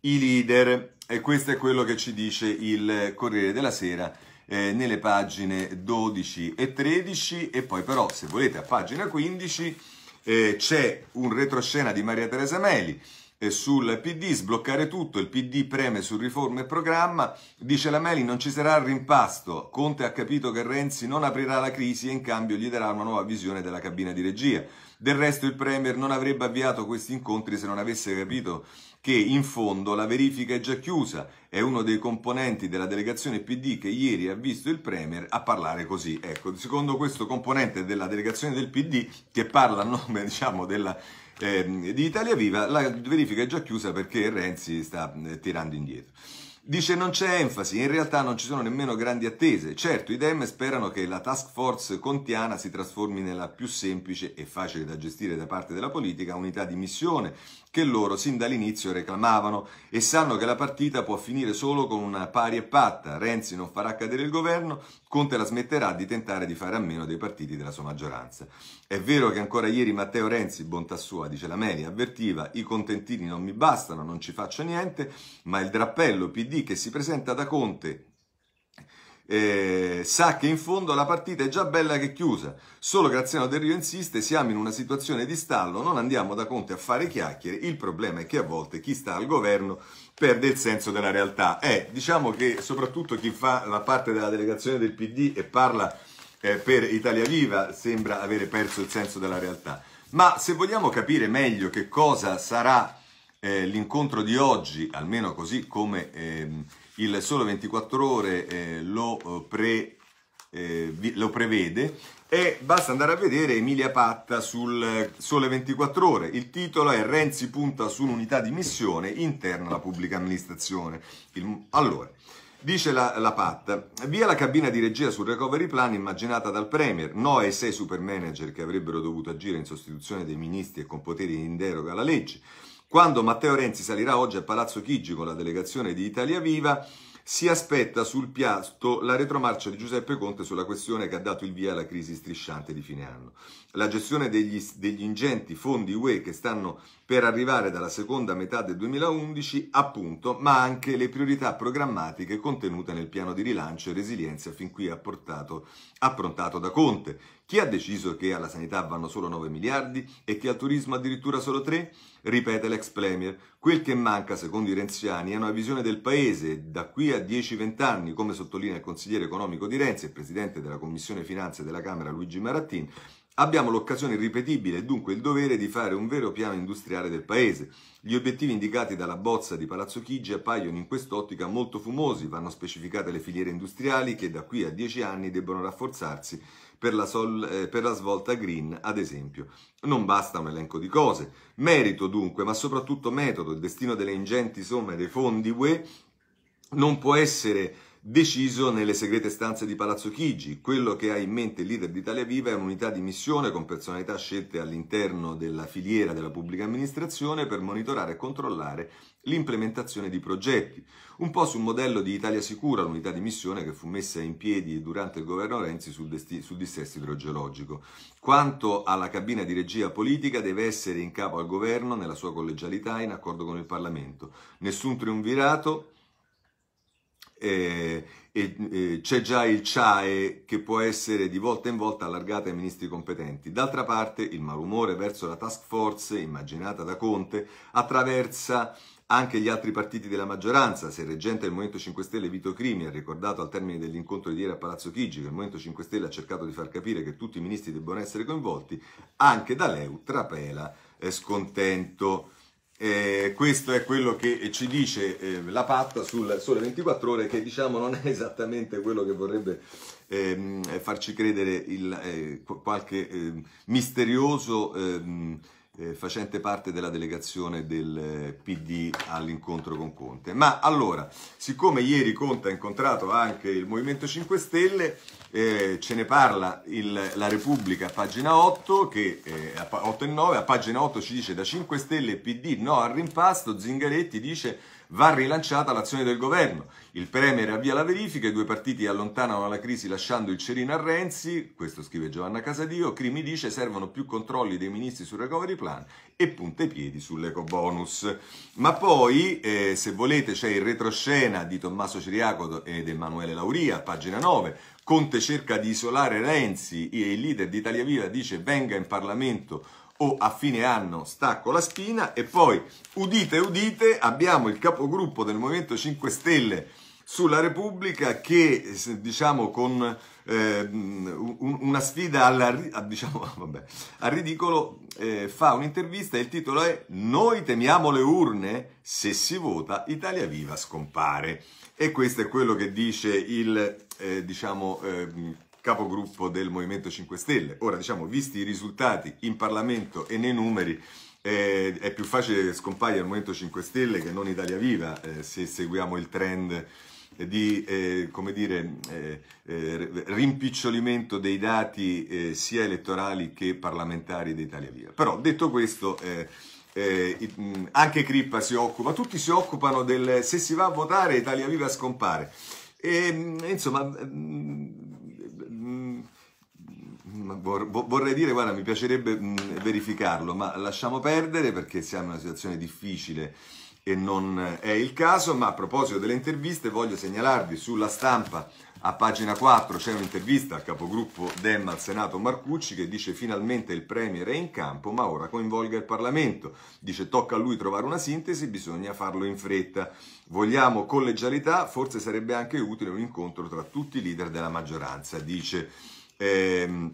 i leader. E questo è quello che ci dice il Corriere della Sera eh, nelle pagine 12 e 13 e poi però se volete a pagina 15 eh, c'è un retroscena di Maria Teresa Meli sul PD, sbloccare tutto, il PD preme su riforme e programma, dice la Meli non ci sarà rimpasto, Conte ha capito che Renzi non aprirà la crisi e in cambio gli darà una nuova visione della cabina di regia. Del resto il Premier non avrebbe avviato questi incontri se non avesse capito che in fondo la verifica è già chiusa, è uno dei componenti della delegazione PD che ieri ha visto il Premier a parlare così. Ecco, secondo questo componente della delegazione del PD che parla a nome diciamo, della eh, di Italia Viva, la verifica è già chiusa perché Renzi sta eh, tirando indietro. Dice non c'è enfasi, in realtà non ci sono nemmeno grandi attese. Certo, i Dem sperano che la task force contiana si trasformi nella più semplice e facile da gestire da parte della politica unità di missione che loro sin dall'inizio reclamavano e sanno che la partita può finire solo con una pari e patta. Renzi non farà cadere il governo, Conte la smetterà di tentare di fare a meno dei partiti della sua maggioranza. È vero che ancora ieri Matteo Renzi, bontà sua, dice la media, avvertiva i contentini non mi bastano, non ci faccio niente, ma il drappello PD che si presenta da Conte eh, sa che in fondo la partita è già bella che chiusa. Solo Graziano Del Rio insiste, siamo in una situazione di stallo, non andiamo da Conte a fare chiacchiere, il problema è che a volte chi sta al governo perde il senso della realtà. Eh, diciamo che soprattutto chi fa la parte della delegazione del PD e parla eh, per Italia Viva sembra avere perso il senso della realtà. Ma se vogliamo capire meglio che cosa sarà eh, l'incontro di oggi, almeno così come... Ehm, il Sole 24 Ore eh, lo, eh, pre, eh, vi, lo, prevede e basta andare a vedere Emilia Patta sul eh, Sole 24 Ore. Il titolo è Renzi punta sull'unità di missione interna alla pubblica amministrazione. Il, allora, Dice la, la Pat, via la cabina di regia sul recovery plan immaginata dal Premier, no ai sei super manager che avrebbero dovuto agire in sostituzione dei ministri e con poteri in deroga alla legge. Quando Matteo Renzi salirà oggi a Palazzo Chigi con la delegazione di Italia Viva, si aspetta sul piatto la retromarcia di Giuseppe Conte sulla questione che ha dato il via alla crisi strisciante di fine anno. La gestione degli, degli, ingenti fondi UE che stanno per arrivare dalla seconda metà del 2011, appunto, ma anche le priorità programmatiche contenute nel piano di rilancio e resilienza fin qui apportato, approntato da Conte chi ha deciso che alla sanità vanno solo 9 miliardi e che al turismo addirittura solo 3? Ripete l'ex Premier. Quel che manca, secondo i renziani, è una visione del paese. Da qui a 10-20 anni, come sottolinea il consigliere economico di Renzi e presidente della Commissione Finanze della Camera Luigi Marattin, Abbiamo l'occasione irripetibile e dunque il dovere di fare un vero piano industriale del paese. Gli obiettivi indicati dalla bozza di Palazzo Chigi appaiono in quest'ottica molto fumosi, vanno specificate le filiere industriali che da qui a 10 anni debbono rafforzarsi per la, sol, eh, per la svolta green, ad esempio. Non basta un elenco di cose. Merito dunque, ma soprattutto metodo, il destino delle ingenti somme dei fondi UE non può essere deciso nelle segrete stanze di Palazzo Chigi. Quello che ha in mente il leader d'Italia Viva è un'unità di missione con personalità scelte all'interno della filiera della pubblica amministrazione per monitorare e controllare l'implementazione di progetti. Un po' sul modello di Italia Sicura, l'unità di missione che fu messa in piedi durante il governo Renzi sul, desti- sul dissesto idrogeologico. Quanto alla cabina di regia politica, deve essere in capo al governo nella sua collegialità in accordo con il Parlamento. Nessun triunvirato, eh, eh, c'è già il CIAE che può essere di volta in volta allargata ai ministri competenti. D'altra parte il malumore verso la task force immaginata da Conte attraversa anche gli altri partiti della maggioranza. Se il reggente del Movimento 5 Stelle Vito Crimi ha ricordato al termine dell'incontro di ieri a Palazzo Chigi che il Movimento 5 Stelle ha cercato di far capire che tutti i ministri debbono essere coinvolti, anche da Leu trapela eh, scontento. Eh, questo è quello che ci dice eh, la patta sul Sole 24 Ore, che diciamo non è esattamente quello che vorrebbe ehm, farci credere il, eh, qualche ehm, misterioso ehm, eh, facente parte della delegazione del eh, PD all'incontro con Conte. Ma allora, siccome ieri Conte ha incontrato anche il Movimento 5 Stelle, eh, ce ne parla il, la Repubblica a pagina 8, che, eh, a, 8 e 9, a pagina 8 ci dice da 5 Stelle PD no al rimpasto, Zingaretti dice va rilanciata l'azione del governo. Il Premier avvia la verifica, i due partiti allontanano dalla crisi lasciando il cerino a Renzi, questo scrive Giovanna Casadio, Crimi dice servono più controlli dei ministri sul recovery plan e punta i piedi sull'eco bonus. Ma poi, eh, se volete, c'è il retroscena di Tommaso Ciriaco ed Emanuele Lauria, pagina 9, Conte cerca di isolare Renzi e il leader di Italia Viva dice venga in Parlamento o a fine anno stacco la spina e poi udite udite abbiamo il capogruppo del Movimento 5 Stelle sulla Repubblica che diciamo con eh, una sfida alla, diciamo, vabbè, al ridicolo eh, fa un'intervista e il titolo è Noi temiamo le urne, se si vota Italia Viva scompare. E questo è quello che dice il eh, diciamo, ehm, capogruppo del Movimento 5 Stelle. Ora, diciamo, visti i risultati in Parlamento e nei numeri, eh, è più facile che scompaia il Movimento 5 Stelle che non Italia Viva, eh, se seguiamo il trend di eh, dire, eh, eh, rimpicciolimento dei dati eh, sia elettorali che parlamentari d'Italia Viva. Però detto questo, eh, eh, anche Crippa si occupa, tutti si occupano del se si va a votare Italia Viva scompare. E, insomma, vorrei dire, guarda, mi piacerebbe verificarlo, ma lasciamo perdere perché siamo in una situazione difficile e non è il caso, ma a proposito delle interviste voglio segnalarvi sulla stampa a pagina 4 c'è un'intervista al capogruppo Dem al Senato Marcucci che dice finalmente il Premier è in campo ma ora coinvolga il Parlamento. Dice tocca a lui trovare una sintesi, bisogna farlo in fretta. Vogliamo collegialità, forse sarebbe anche utile un incontro tra tutti i leader della maggioranza, dice... Ehm,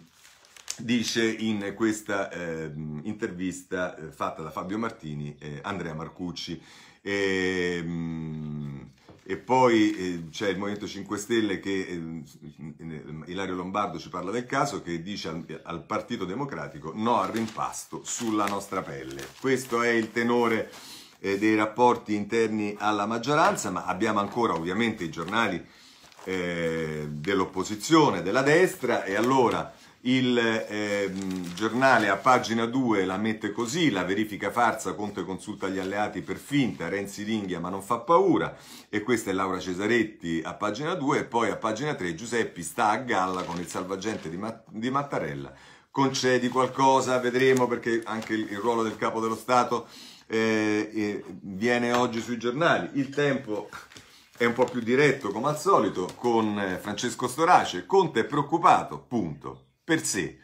dice in questa eh, intervista eh, fatta da Fabio Martini e Andrea Marcucci. E, ehm, mh, e poi eh, c'è il Movimento 5 Stelle che ehm, Ilario Lombardo ci parla del caso che dice al, al Partito Democratico no al rimpasto sulla nostra pelle. Questo è il tenore eh, dei rapporti interni alla maggioranza, ma abbiamo ancora ovviamente i giornali eh, dell'opposizione, della destra e allora il eh, giornale a pagina 2 la mette così, la verifica farsa, Conte consulta gli alleati per finta, Renzi ringhia ma non fa paura e questa è Laura Cesaretti a pagina 2 e poi a pagina 3 Giuseppi sta a galla con il salvagente di, Mat- di Mattarella, concedi qualcosa, vedremo perché anche il, il ruolo del capo dello Stato eh, eh, viene oggi sui giornali, il tempo è un po' più diretto come al solito con eh, Francesco Storace, Conte è preoccupato, punto per sé.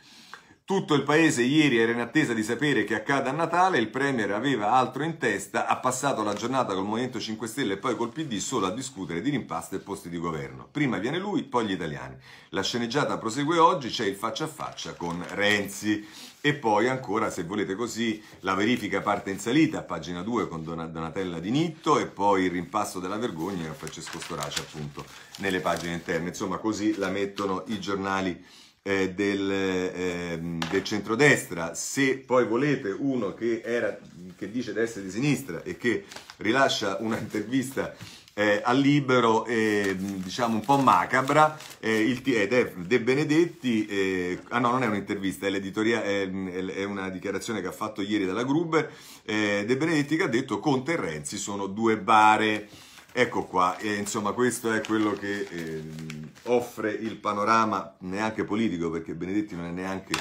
Tutto il paese ieri era in attesa di sapere che accada a Natale, il Premier aveva altro in testa, ha passato la giornata col Movimento 5 Stelle e poi col PD solo a discutere di rimpasto e posti di governo. Prima viene lui, poi gli italiani. La sceneggiata prosegue oggi, c'è il faccia a faccia con Renzi. E poi ancora, se volete così, la verifica parte in salita a pagina 2 con Donatella Di Nitto e poi il rimpasto della vergogna con Francesco Storace appunto nelle pagine interne. Insomma, così la mettono i giornali eh, del, eh, del centrodestra, se poi volete uno che, era, che dice di essere di sinistra e che rilascia un'intervista eh, al libero, eh, diciamo un po' macabra, eh, il, ed è De Benedetti, eh, ah no non è un'intervista, è, è, è, una dichiarazione che ha fatto ieri dalla Gruber, eh, De Benedetti che ha detto Conte e Renzi sono due bare Ecco qua, e, insomma questo è quello che eh, offre il panorama neanche politico, perché Benedetti non è neanche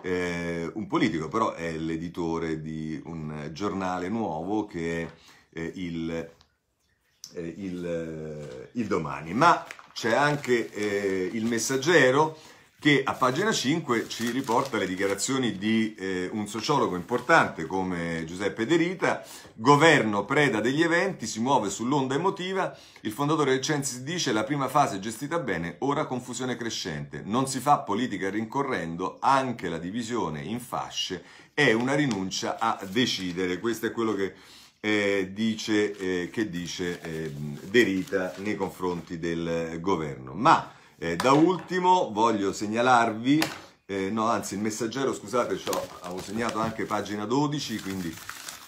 eh, un politico, però è l'editore di un giornale nuovo che è eh, il, eh, il, eh, il, Domani. Ma c'è anche eh, il messaggero che a pagina 5 ci riporta le dichiarazioni di eh, un sociologo importante come Giuseppe Derita, governo preda degli eventi, si muove sull'onda emotiva, il fondatore del Censis dice la prima fase è gestita bene, ora confusione crescente, non si fa politica rincorrendo, anche la divisione in fasce è una rinuncia a decidere, questo è quello che eh, dice, eh, che dice ehm, Derita nei confronti del governo. Ma eh, da ultimo voglio segnalarvi, eh, no anzi il messaggero scusate, avevo segnato anche pagina 12, quindi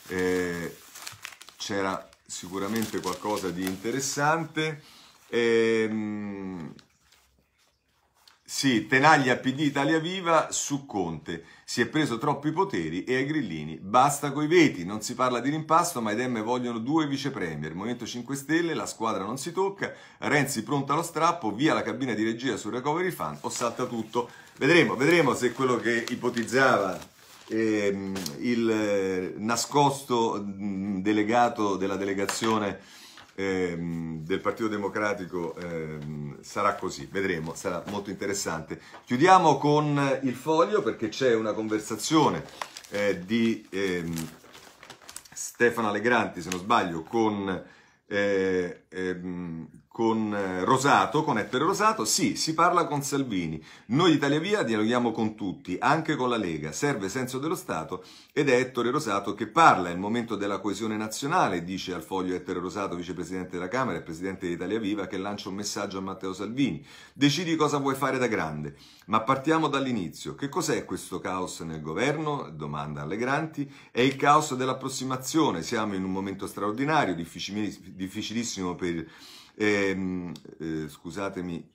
eh, c'era sicuramente qualcosa di interessante. Ehm, sì, Tenaglia PD Italia Viva su Conte. Si è preso troppi poteri e ai grillini basta coi veti. Non si parla di rimpasto, ma i Dem vogliono due vicepremier. Movimento 5 Stelle, la squadra non si tocca. Renzi pronta allo strappo, via la cabina di regia sul recovery fund o salta tutto. Vedremo, vedremo se quello che ipotizzava ehm, il eh, nascosto mh, delegato della delegazione ehm, del Partito Democratico ehm, sarà così, vedremo, sarà molto interessante. Chiudiamo con il foglio perché c'è una conversazione eh, di ehm, Stefano Alegranti, se non sbaglio, con, eh, ehm, con eh, Rosato, con Ettore Rosato, sì, si parla con Salvini. Noi Italia Via dialoghiamo con tutti, anche con la Lega, serve senso dello Stato ed è Ettore Rosato che parla, è il momento della coesione nazionale, dice al foglio Ettore Rosato, vicepresidente della Camera e presidente di Italia Viva, che lancia un messaggio a Matteo Salvini. Decidi cosa vuoi fare da grande, ma partiamo dall'inizio. Che cos'è questo caos nel governo? Domanda alle granti. È il caos dell'approssimazione, siamo in un momento straordinario, difficilissimo per e, ehm, eh, scusatemi,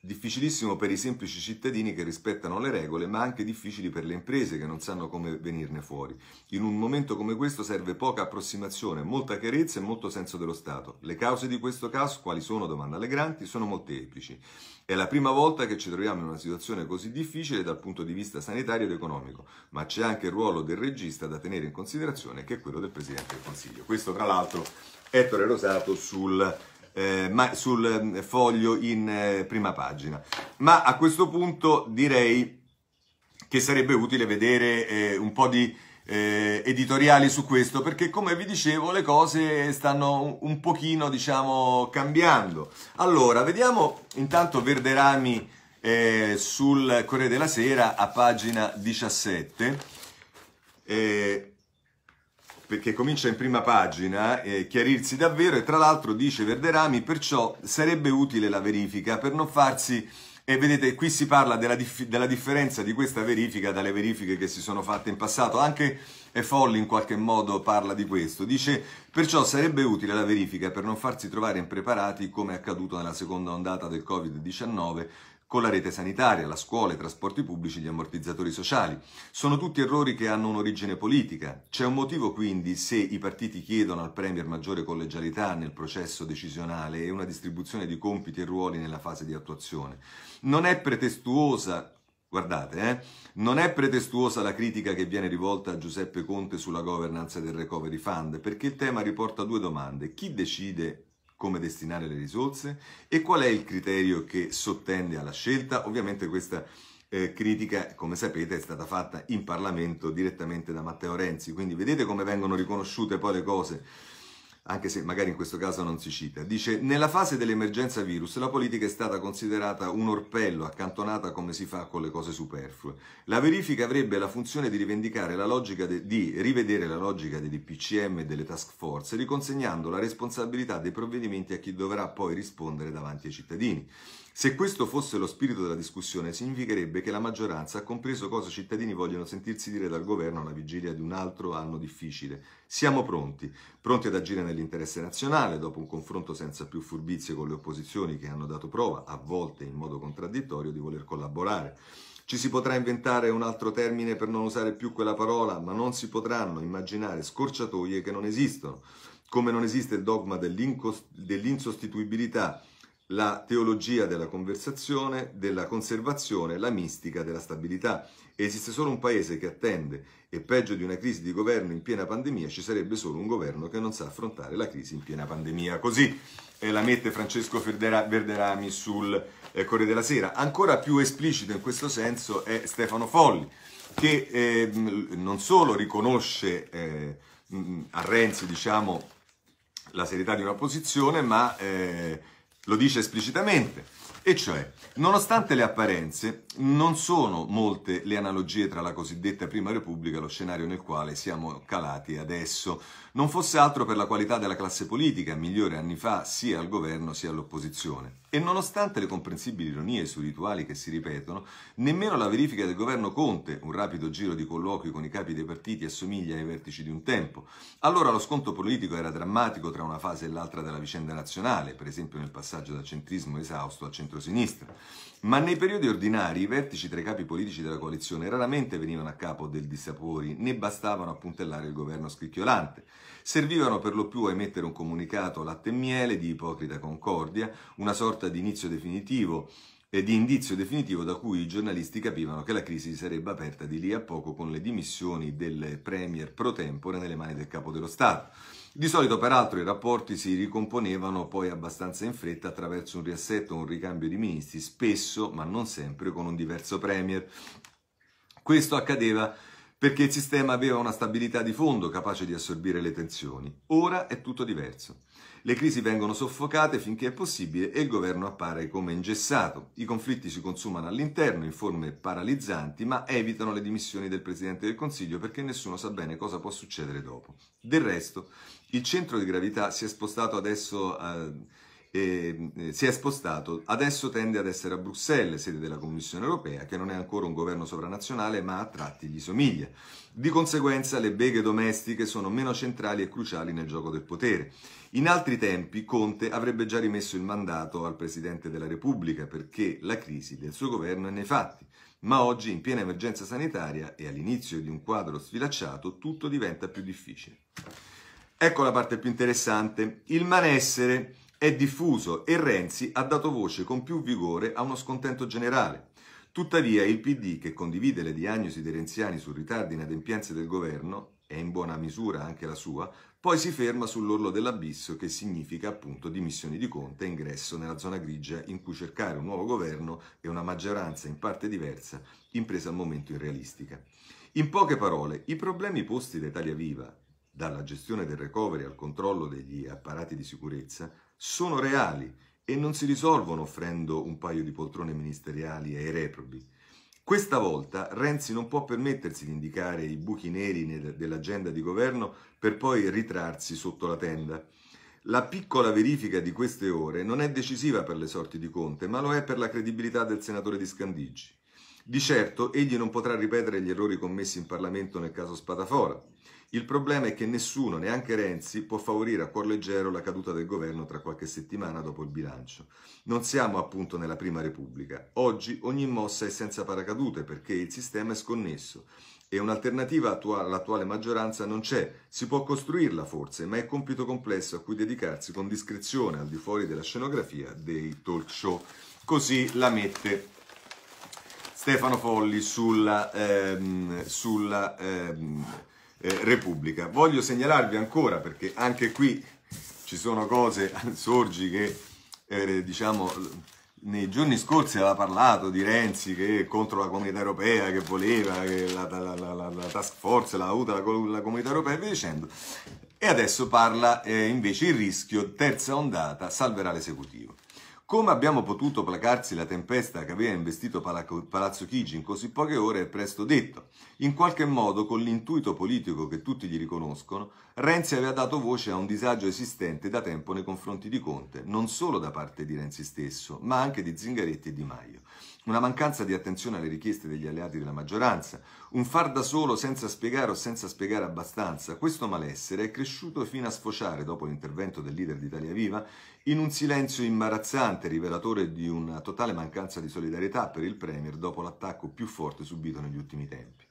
difficilissimo per i semplici cittadini che rispettano le regole, ma anche difficili per le imprese che non sanno come venirne fuori. In un momento come questo serve poca approssimazione, molta chiarezza e molto senso dello Stato. Le cause di questo caso, quali sono, domanda Legranti, sono molteplici. È la prima volta che ci troviamo in una situazione così difficile dal punto di vista sanitario ed economico, ma c'è anche il ruolo del regista da tenere in considerazione, che è quello del Presidente del Consiglio. Questo, tra l'altro, Ettore Rosato sul eh, ma sul eh, foglio in eh, prima pagina. Ma a questo punto direi che sarebbe utile vedere eh, un po' di eh, editoriali su questo, perché come vi dicevo le cose stanno un pochino, diciamo, cambiando. Allora, vediamo intanto Verderami eh, sul Corriere della Sera a pagina 17. Eh, perché comincia in prima pagina, eh, chiarirsi davvero e tra l'altro dice Verderami, perciò sarebbe utile la verifica per non farsi... E vedete, qui si parla della, dif della differenza di questa verifica dalle verifiche che si sono fatte in passato, anche e Folli in qualche modo parla di questo. Dice: Perciò sarebbe utile la verifica per non farsi trovare impreparati, come è accaduto nella seconda ondata del Covid-19, con la rete sanitaria, la scuola, i trasporti pubblici, gli ammortizzatori sociali. Sono tutti errori che hanno un'origine politica. C'è un motivo quindi se i partiti chiedono al Premier maggiore collegialità nel processo decisionale e una distribuzione di compiti e ruoli nella fase di attuazione. Non è pretestuosa Guardate, eh? non è pretestuosa la critica che viene rivolta a Giuseppe Conte sulla governance del Recovery Fund, perché il tema riporta due domande. Chi decide come destinare le risorse e qual è il criterio che sottende alla scelta. Ovviamente questa eh, critica, come sapete, è stata fatta in Parlamento direttamente da Matteo Renzi, quindi vedete come vengono riconosciute poi le cose anche se magari in questo caso non si cita. Dice, nella fase dell'emergenza virus la politica è stata considerata un orpello, accantonata come si fa con le cose superflue. La verifica avrebbe la funzione di, la de- di rivedere la logica dei DPCM e delle task force, riconsegnando la responsabilità dei provvedimenti a chi dovrà poi rispondere davanti ai cittadini. Se questo fosse lo spirito della discussione, significherebbe che la maggioranza ha compreso cosa i cittadini vogliono sentirsi dire dal governo alla vigilia di un altro anno difficile. Siamo pronti, pronti ad agire nell'interesse nazionale, dopo un confronto senza più furbizie con le opposizioni che hanno dato prova, a volte in modo contraddittorio, di voler collaborare. Ci si potrà inventare un altro termine per non usare più quella parola, ma non si potranno immaginare scorciatoie che non esistono, come non esiste il dogma dell'insostituibilità la teologia della conversazione, della conservazione, la mistica della stabilità. Esiste solo un paese che attende e peggio di una crisi di governo in piena pandemia ci sarebbe solo un governo che non sa affrontare la crisi in piena pandemia. Così eh, la mette Francesco Verderami sul eh, Corriere della Sera. Ancora più esplicito in questo senso è Stefano Folli, che eh, non solo riconosce eh, mm, a Renzi diciamo, la serietà di una posizione, ma eh, lo dice esplicitamente, e cioè, nonostante le apparenze, non sono molte le analogie tra la cosiddetta Prima Repubblica e lo scenario nel quale siamo calati adesso. Non fosse altro per la qualità della classe politica, migliore anni fa sia al governo sia all'opposizione. E nonostante le comprensibili ironie sui rituali che si ripetono, nemmeno la verifica del governo Conte, un rapido giro di colloqui con i capi dei partiti, assomiglia ai vertici di un tempo. Allora lo sconto politico era drammatico tra una fase e l'altra della vicenda nazionale, per esempio nel passaggio dal centrismo esausto al centrosinistra. Ma nei periodi ordinari i vertici tra i capi politici della coalizione raramente venivano a capo del dissapori né bastavano a puntellare il governo scricchiolante. Servivano per lo più a emettere un comunicato latte e miele di ipocrita concordia, una sorta di inizio definitivo e di indizio definitivo da cui i giornalisti capivano che la crisi si sarebbe aperta di lì a poco con le dimissioni del premier pro tempore nelle mani del capo dello Stato. Di solito peraltro i rapporti si ricomponevano poi abbastanza in fretta attraverso un riassetto, un ricambio di ministri, spesso ma non sempre con un diverso premier. Questo accadeva perché il sistema aveva una stabilità di fondo capace di assorbire le tensioni. Ora è tutto diverso. Le crisi vengono soffocate finché è possibile e il governo appare come ingessato. I conflitti si consumano all'interno in forme paralizzanti, ma evitano le dimissioni del Presidente del Consiglio perché nessuno sa bene cosa può succedere dopo. Del resto, il centro di gravità si è spostato adesso... Eh, Ehm, eh, si è spostato, adesso tende ad essere a Bruxelles, sede della Commissione europea, che non è ancora un governo sovranazionale ma a tratti gli somiglia. Di conseguenza le beghe domestiche sono meno centrali e cruciali nel gioco del potere. In altri tempi Conte avrebbe già rimesso il mandato al Presidente della Repubblica perché la crisi del suo governo è nei fatti. Ma oggi, in piena emergenza sanitaria e all'inizio di un quadro sfilacciato, tutto diventa più difficile. Ecco la parte più interessante. Il malessere è diffuso e Renzi ha dato voce con più vigore a uno scontento generale. Tuttavia il PD, che condivide le diagnosi dei renziani sul ritardo in adempienze del governo, e in buona misura anche la sua, poi si ferma sull'orlo dell'abisso che significa appunto dimissioni di Conte e ingresso nella zona grigia in cui cercare un nuovo governo e una maggioranza in parte diversa, impresa al momento irrealistica. In poche parole, i problemi posti da Italia Viva, dalla gestione del recovery al controllo degli apparati di sicurezza, sono reali e non si risolvono offrendo un paio di poltrone ministeriali ai reprobi. Questa volta Renzi non può permettersi di indicare i buchi neri dell'agenda di governo per poi ritrarsi sotto la tenda. La piccola verifica di queste ore non è decisiva per le sorti di Conte, ma lo è per la credibilità del senatore di Scandigi. Di certo, egli non potrà ripetere gli errori commessi in Parlamento nel caso Spatafora. Il problema è che nessuno, neanche Renzi, può favorire a cuor leggero la caduta del governo tra qualche settimana dopo il bilancio. Non siamo appunto nella Prima Repubblica. Oggi ogni mossa è senza paracadute perché il sistema è sconnesso e un'alternativa all'attuale maggioranza non c'è. Si può costruirla forse, ma è compito complesso a cui dedicarsi con discrezione al di fuori della scenografia dei talk show. Così la mette Stefano Folli sulla... Ehm, sulla ehm, eh, Repubblica. Voglio segnalarvi ancora, perché anche qui ci sono cose, Sorgi che eh, diciamo nei giorni scorsi aveva parlato di Renzi che è contro la comunità europea, che voleva che la, la, la, la task force l'ha avuta la, comunità europea e via dicendo. E adesso parla eh, invece il rischio terza ondata salverà l'esecutivo. Come abbiamo potuto placarsi la tempesta che aveva investito Palazzo Chigi in così poche ore è presto detto. In qualche modo, con l'intuito politico che tutti gli riconoscono, Renzi aveva dato voce a un disagio esistente da tempo nei confronti di Conte, non solo da parte di Renzi stesso, ma anche di Zingaretti e Di Maio una mancanza di attenzione alle richieste degli alleati della maggioranza, un far da solo senza spiegare o senza spiegare abbastanza, questo malessere è cresciuto fino a sfociare, dopo l'intervento del leader d'Italia Viva, in un silenzio imbarazzante, rivelatore di una totale mancanza di solidarietà per il Premier dopo l'attacco più forte subito negli ultimi tempi.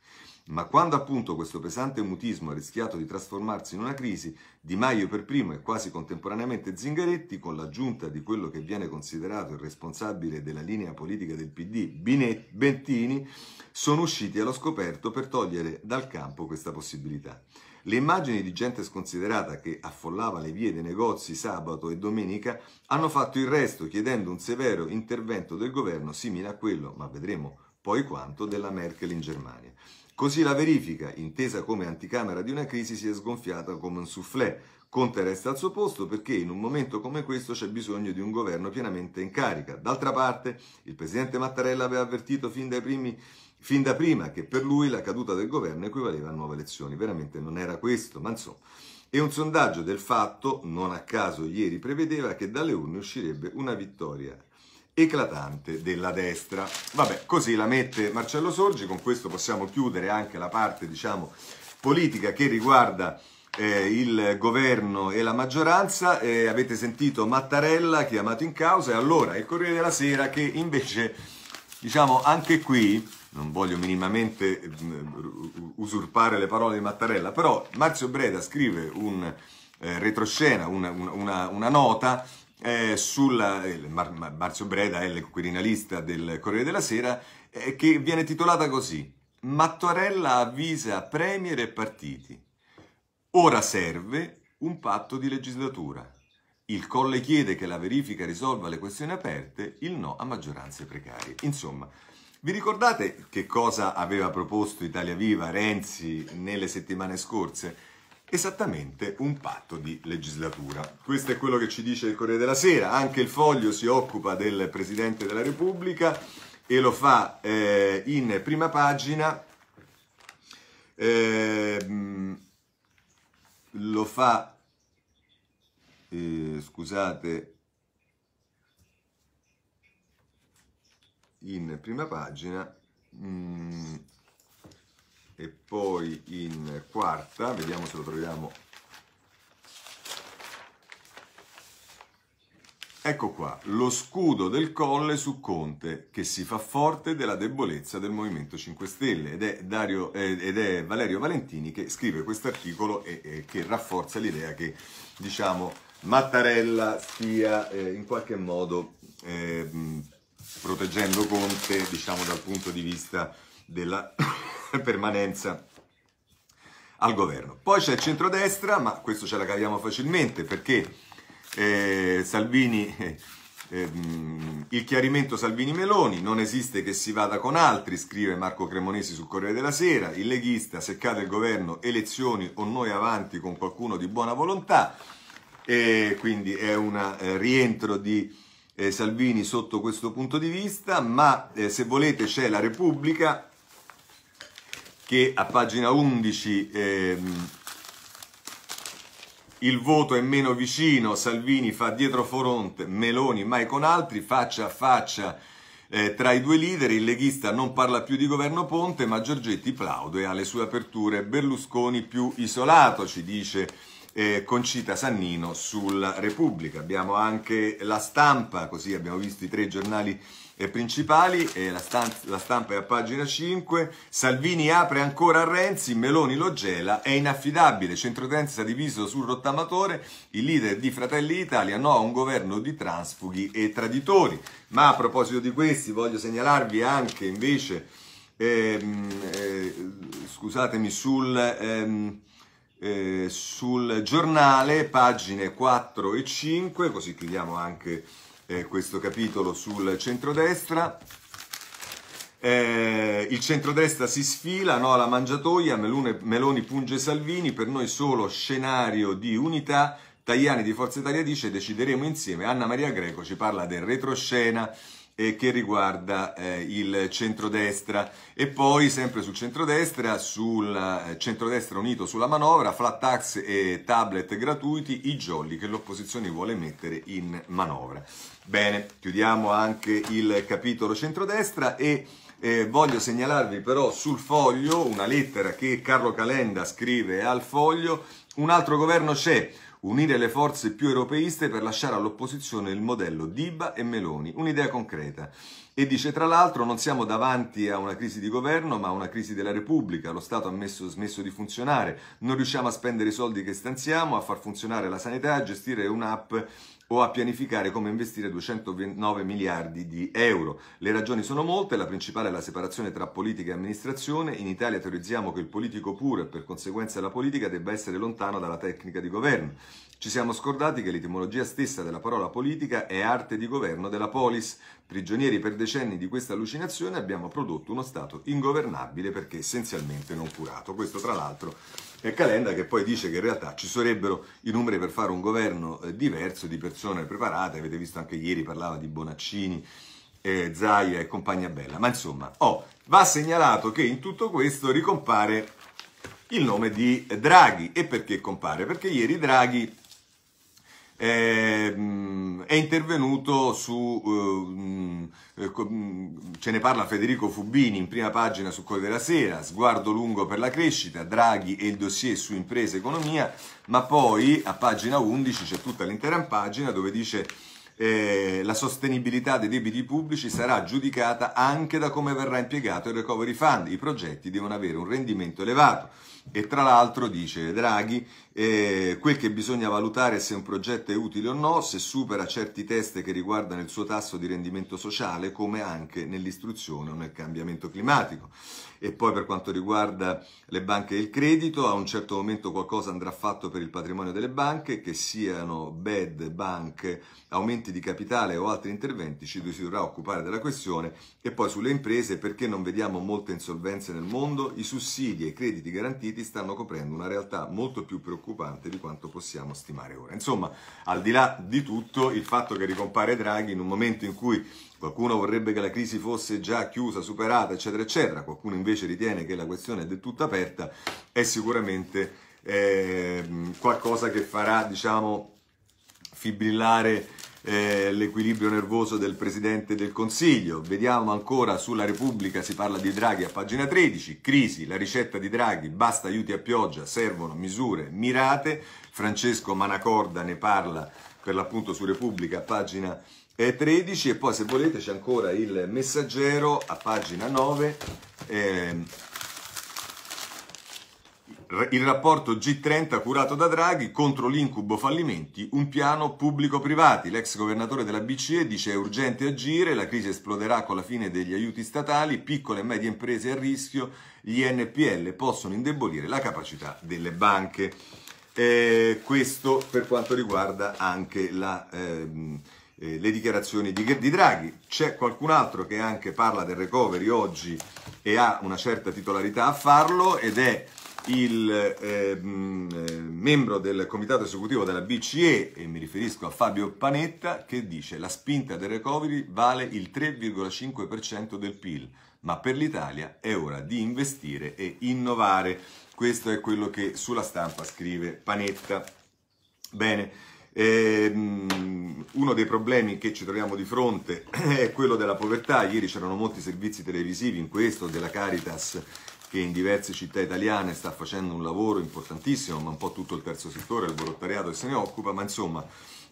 Ma quando appunto questo pesante mutismo ha rischiato di trasformarsi in una crisi, Di Maio per primo e quasi contemporaneamente Zingaretti, con l'aggiunta di quello che viene considerato il responsabile della linea politica del PD, Binet, Bentini, sono usciti allo scoperto per togliere dal campo questa possibilità. Le immagini di gente sconsiderata che affollava le vie dei negozi sabato e domenica hanno fatto il resto chiedendo un severo intervento del governo simile a quello, ma vedremo poi quanto, della Merkel in Germania. Così la verifica, intesa come anticamera di una crisi, si è sgonfiata come un soufflé. Conte resta al suo posto perché in un momento come questo c'è bisogno di un governo pienamente in carica. D'altra parte, il presidente Mattarella aveva avvertito fin, primi, fin da prima che per lui la caduta del governo equivaleva a nuove elezioni. Veramente non era questo, ma insomma. E un sondaggio del fatto, non a caso ieri, prevedeva che dalle urne uscirebbe una vittoria eclatante della destra. Vabbè, così la mette Marcello Sorgi, con questo possiamo chiudere anche la parte, diciamo, politica che riguarda eh, il governo e la maggioranza. Eh, avete sentito Mattarella chiamato in causa e allora il Corriere della Sera che invece, diciamo, anche qui, non voglio minimamente mm, usurpare le parole di Mattarella, però Marzio Breda scrive un eh, retroscena, una, una, una nota eh, sulla, eh, Mar- Marzio Breda è il quirinalista del Corriere della Sera, eh, che viene titolata così. Mattarella avvisa premier e partiti. Ora serve un patto di legislatura. Il Colle chiede che la verifica risolva le questioni aperte, il no a maggioranze precarie. Insomma, vi ricordate che cosa aveva proposto Italia Viva Renzi nelle settimane scorse? esattamente un patto di legislatura. Questo è quello che ci dice il Corriere della Sera, anche il foglio si occupa del Presidente della Repubblica e lo fa eh, in prima pagina. Eh, lo fa, eh, scusate, in prima pagina. Mm, e poi in quarta, vediamo se lo troviamo. Ecco qua, lo scudo del Colle su Conte che si fa forte della debolezza del Movimento 5 Stelle ed è, Dario, eh, ed è Valerio Valentini che scrive questo articolo e, e, che rafforza l'idea che, diciamo, Mattarella stia eh, in qualche modo eh, proteggendo Conte, diciamo, dal punto di vista della permanenza al governo. Poi c'è il centrodestra, ma questo ce la caviamo facilmente perché eh, Salvini, eh, ehm, il chiarimento Salvini-Meloni, non esiste che si vada con altri, scrive Marco Cremonesi sul Corriere della Sera, il leghista, se cade il governo, elezioni o noi avanti con qualcuno di buona volontà, e quindi è un eh, rientro di eh, Salvini sotto questo punto di vista, ma eh, se volete c'è la Repubblica che a pagina 11 ehm, il voto è meno vicino, Salvini fa dietro Foronte, Meloni mai con altri, faccia a faccia eh, tra i due leader, il leghista non parla più di governo Ponte, ma Giorgetti plaude alle sue aperture, Berlusconi più isolato, ci dice eh, Concita Sannino sulla Repubblica. Abbiamo anche la stampa, così abbiamo visto i tre giornali principali, la, stanza, la, stampa è a pagina 5, Salvini apre ancora a Renzi, Meloni lo gela, è inaffidabile, centrodestra diviso sul rottamatore, il leader di Fratelli Italia no a un governo di transfughi e traditori. Ma a proposito di questi voglio segnalarvi anche invece, ehm, eh, scusatemi, sul... Ehm, eh, sul giornale pagine 4 e 5 così chiudiamo anche eh, questo capitolo sul centrodestra. Eh, il centrodestra si sfila no, alla mangiatoia, Melone, Meloni punge Salvini, per noi solo scenario di unità. Tajani di Forza Italia dice decideremo insieme. Anna Maria Greco ci parla del retroscena eh, che riguarda eh, il centrodestra e poi sempre sul centrodestra, sul eh, centrodestra unito sulla manovra, flat tax e tablet gratuiti, i jolly che l'opposizione vuole mettere in manovra. Bene, chiudiamo anche il capitolo centrodestra e eh, voglio segnalarvi però sul foglio una lettera che Carlo Calenda scrive al foglio. Un altro governo c'è, unire le forze più europeiste per lasciare all'opposizione il modello Diba e Meloni, un'idea concreta. E dice tra l'altro non siamo davanti a una crisi di governo ma a una crisi della Repubblica, lo Stato ha messo, smesso di funzionare, non riusciamo a spendere i soldi che stanziamo, a far funzionare la sanità, a gestire un'app o a pianificare come investire 209 miliardi di euro. Le ragioni sono molte, la principale è la separazione tra politica e amministrazione. In Italia teorizziamo che il politico puro e per conseguenza la politica debba essere lontano dalla tecnica di governo. Ci siamo scordati che l'etimologia stessa della parola politica è arte di governo della polis. Prigionieri per decenni di questa allucinazione abbiamo prodotto uno Stato ingovernabile perché essenzialmente non curato. Questo tra l'altro e Calenda che poi dice che in realtà ci sarebbero i numeri per fare un governo eh, diverso di persone preparate, avete visto anche ieri parlava di Bonaccini, eh, Zaia e compagnia bella, ma insomma, oh, va segnalato che in tutto questo ricompare il nome di Draghi. E perché compare? Perché ieri Draghi Ehm, è intervenuto su, eh, mm, eh, mm, ce ne parla Federico Fubini in prima pagina su Corriere della Sera, sguardo lungo per la crescita, Draghi e il dossier su imprese e economia, ma poi a pagina 11 c'è tutta l'intera pagina dove dice eh, la sostenibilità dei debiti pubblici sarà giudicata anche da come verrà impiegato il recovery fund, i progetti devono avere un rendimento elevato e tra l'altro, dice Draghi, eh, quel che bisogna valutare è se un progetto è utile o no, se supera certi test che riguardano il suo tasso di rendimento sociale, come anche nell'istruzione o nel cambiamento climatico. E poi per quanto riguarda le banche del credito, a un certo momento qualcosa andrà fatto per il patrimonio delle banche, che siano bad bank, aumenti di capitale o altri interventi, ci si dovrà occupare della questione e poi sulle imprese perché non vediamo molte insolvenze nel mondo, i sussidi e i crediti garantiti stanno coprendo una realtà molto più preoccupante di quanto possiamo stimare ora. Insomma, al di là di tutto, il fatto che ricompare Draghi in un momento in cui Qualcuno vorrebbe che la crisi fosse già chiusa, superata, eccetera, eccetera. Qualcuno invece ritiene che la questione è del tutto aperta aperta è sicuramente eh, qualcosa che farà, diciamo, fibrillare eh, l'equilibrio nervoso del Presidente del Consiglio. Vediamo ancora sulla Repubblica, si parla di Draghi a pagina 13, crisi, la ricetta di Draghi, basta aiuti a pioggia, servono misure mirate, Francesco Manacorda ne parla per l'appunto su Repubblica a pagina 13 eh, e poi se volete c'è ancora il messaggero a pagina 9. Eh, il rapporto G30 curato da Draghi contro l'incubo fallimenti, un piano pubblico-privati. L'ex governatore della BCE dice è urgente agire, la crisi esploderà con la fine degli aiuti statali, piccole e medie imprese a rischio, gli NPL possono indebolire la capacità delle banche. Eh, questo per quanto riguarda anche la, ehm, eh, le dichiarazioni di, di Draghi. C'è qualcun altro che anche parla del recovery oggi e ha una certa titolarità a farlo ed è il ehm, eh, membro del comitato esecutivo della BCE, e mi riferisco a Fabio Panetta, che dice la spinta del recovery vale il 3,5% del PIL, ma per l'Italia è ora di investire e innovare. Questo è quello che sulla stampa scrive Panetta. Bene, ehm, uno dei problemi che ci troviamo di fronte è quello della povertà. Ieri c'erano molti servizi televisivi in questo, della Caritas che in diverse città italiane sta facendo un lavoro importantissimo, ma un po' tutto il terzo settore, il volontariato che se ne occupa, ma insomma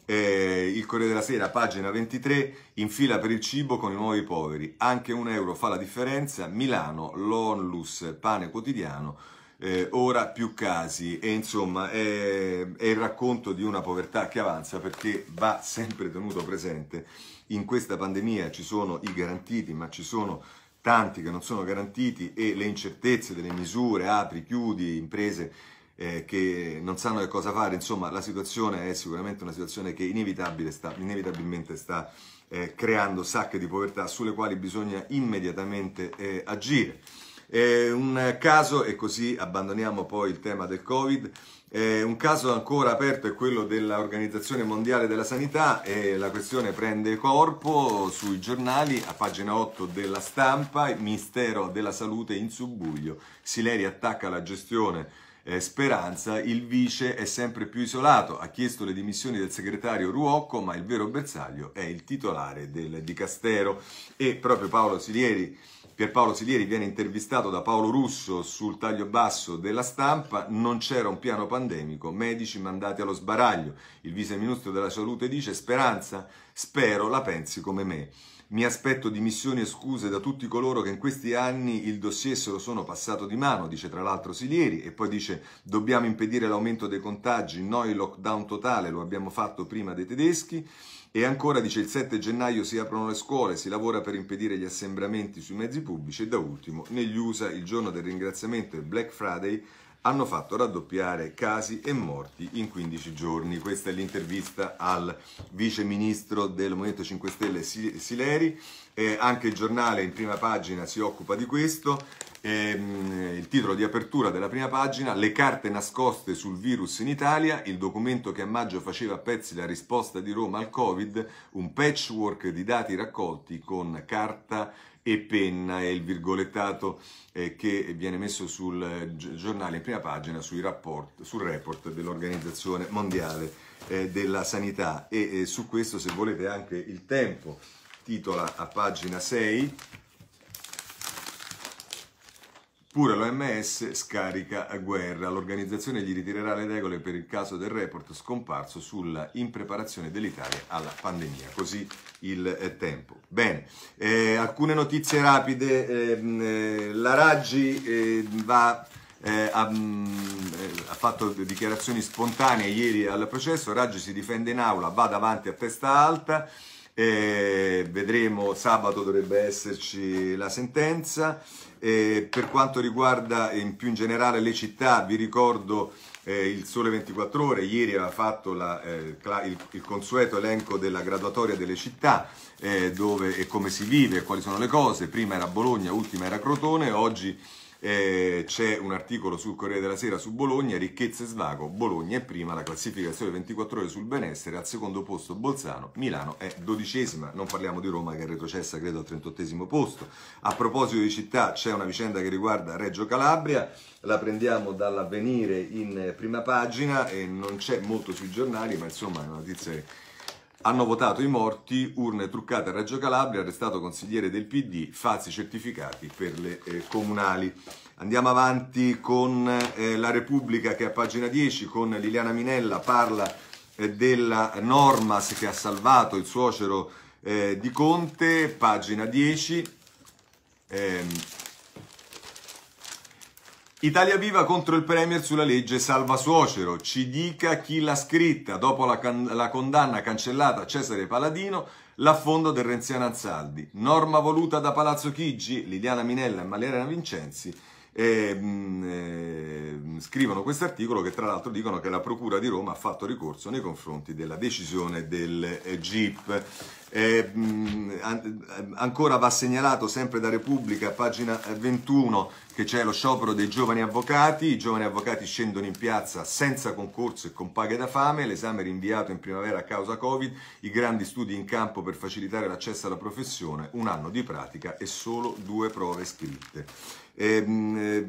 eh, il Corriere della Sera, pagina 23, in fila per il cibo con i nuovi poveri, anche un euro fa la differenza, Milano, l'Onlus, pane quotidiano, eh, ora più casi e insomma è, è, il racconto di una povertà che avanza perché va sempre tenuto presente in questa pandemia ci sono i garantiti ma ci sono tanti che non sono garantiti e le incertezze delle misure, apri, chiudi, imprese eh, che non sanno che cosa fare, insomma la situazione è sicuramente una situazione che sta, inevitabilmente sta eh, creando sacche di povertà sulle quali bisogna immediatamente eh, agire. Eh, un caso, e così abbandoniamo poi il tema del Covid, eh, un caso ancora aperto è quello dell'Organizzazione Mondiale della Sanità e la questione prende corpo sui giornali, a pagina 8 della stampa, il Ministero della Salute in subbuglio, Sileri attacca la gestione eh, Speranza, il vice è sempre più isolato, ha chiesto le dimissioni del segretario Ruocco, ma il vero bersaglio è il titolare del dicastero e proprio Paolo Silieri Pierpaolo Silieri viene intervistato da Paolo Russo sul taglio basso della stampa, non c'era un piano pandemico, medici mandati allo sbaraglio. Il viceministro della salute dice speranza, spero la pensi come me. Mi aspetto dimissioni e scuse da tutti coloro che in questi anni il dossier se lo sono passato di mano, dice tra l'altro Silieri, e poi dice dobbiamo impedire l'aumento dei contagi, noi lockdown totale lo abbiamo fatto prima dei tedeschi. E ancora dice il 7 gennaio si aprono le scuole, si lavora per impedire gli assembramenti sui mezzi pubblici e da ultimo negli USA il giorno del ringraziamento e Black Friday hanno fatto raddoppiare casi e morti in 15 giorni. Questa è l'intervista al vice ministro del Movimento 5 Stelle Sileri. Eh, anche il giornale in prima pagina si occupa di questo. Ehm, il titolo di apertura della prima pagina, Le carte nascoste sul virus in Italia, il documento che a maggio faceva a pezzi la risposta di Roma al Covid, un patchwork di dati raccolti con carta e penna e il virgolettato eh, che viene messo sul giornale in prima pagina rapport, sul report dell'Organizzazione Mondiale eh, della Sanità e eh, su questo se volete anche il tempo titola a pagina 6 Pure l'OMS scarica a guerra. L'organizzazione gli ritirerà le regole per il caso del report scomparso sulla impreparazione dell'Italia alla pandemia. Così il eh, tempo. Bene, eh, alcune notizie rapide. Ehm, eh, la Raggi eh, va, ha, eh, mm, eh, ha, fatto dichiarazioni spontanee ieri al processo. Raggi si difende in aula, va davanti a testa alta. vedremo, sabato dovrebbe esserci la sentenza. Eh, per quanto riguarda in più in generale le città, vi ricordo eh, il Sole 24 Ore, ieri aveva fatto la, eh, il, il, consueto elenco della graduatoria delle città, eh, dove e come si vive, quali sono le cose, prima era Bologna, ultima era Crotone, oggi eh, c'è un articolo sul Corriere della Sera su Bologna, ricchezza e svago, Bologna è prima, la classifica del sole 24 ore sul benessere, al secondo posto Bolzano, Milano è dodicesima, non parliamo di Roma che è retrocessa credo al 38 posto. A proposito di città c'è una vicenda che riguarda Reggio Calabria, la prendiamo dall'avvenire in prima pagina e non c'è molto sui giornali, ma insomma è una notizia hanno votato i morti, urne truccate a Reggio Calabria, arrestato consigliere del PD, falsi certificati per le eh, comunali. Andiamo avanti con eh, la Repubblica che a pagina 10 con Liliana Minella parla eh, della Normas che ha salvato il suocero eh, di Conte, pagina 10. Ehm, Italia Viva contro il Premier sulla legge Salva Suocero. Ci dica chi l'ha scritta. Dopo la, la, condanna cancellata a Cesare Paladino, l'affondo del Renziano Anzaldi. Norma voluta da Palazzo Chigi, Liliana Minella e Malena Vincenzi. E, eh, scrivono questo articolo che tra l'altro dicono che la Procura di Roma ha fatto ricorso nei confronti della decisione del GIP. Eh, mm, eh, ancora va segnalato sempre da Repubblica, pagina 21, eh, che c'è lo sciopero dei giovani avvocati. I giovani avvocati scendono in piazza senza concorso e con paghe da fame. L'esame rinviato in primavera a causa Covid. I grandi studi in campo per facilitare l'accesso alla professione. Un anno di pratica e solo due prove scritte. Eh, eh,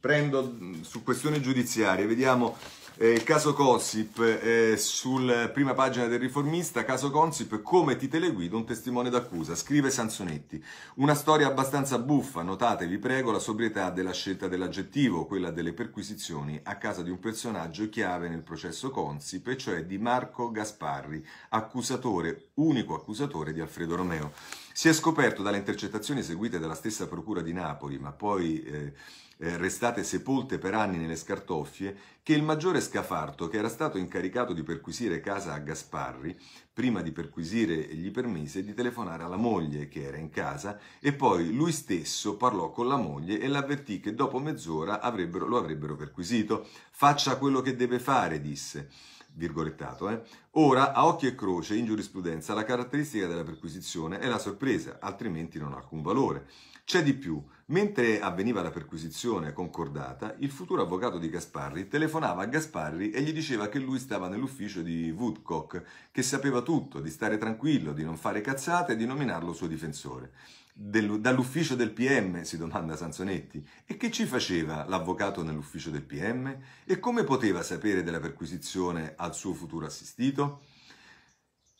prendo mm, su questioni giudiziarie, vediamo eh, il caso Consip, eh, sulla eh, prima pagina del riformista, caso Consip, come ti teleguido un testimone d'accusa, scrive Sansonetti. Una storia abbastanza buffa, notate vi prego la sobrietà della scelta dell'aggettivo, quella delle perquisizioni a casa di un personaggio chiave nel processo Consip, e cioè di Marco Gasparri, accusatore, unico accusatore di Alfredo Romeo. Si è scoperto dalle intercettazioni eseguite dalla stessa Procura di Napoli, ma poi... Eh, eh, restate sepolte per anni nelle scartoffie, che il maggiore Scafarto, che era stato incaricato di perquisire casa a Gasparri, prima di perquisire gli permise di telefonare alla moglie che era in casa e poi lui stesso parlò con la moglie e l'avvertì che dopo mezz'ora avrebbero, lo avrebbero perquisito. Faccia quello che deve fare, disse. Virgolettato, eh? Ora, a occhio e croce, in giurisprudenza, la caratteristica della perquisizione è la sorpresa, altrimenti non ha alcun valore. C'è di più. Mentre avveniva la perquisizione concordata, il futuro avvocato di Gasparri telefonava a Gasparri e gli diceva che lui stava nell'ufficio di Woodcock, che sapeva tutto, di stare tranquillo, di non fare cazzate e di nominarlo suo difensore. Del, dall'ufficio del PM, si domanda Sanzonetti, e che ci faceva l'avvocato nell'ufficio del PM? E come poteva sapere della perquisizione al suo futuro assistito?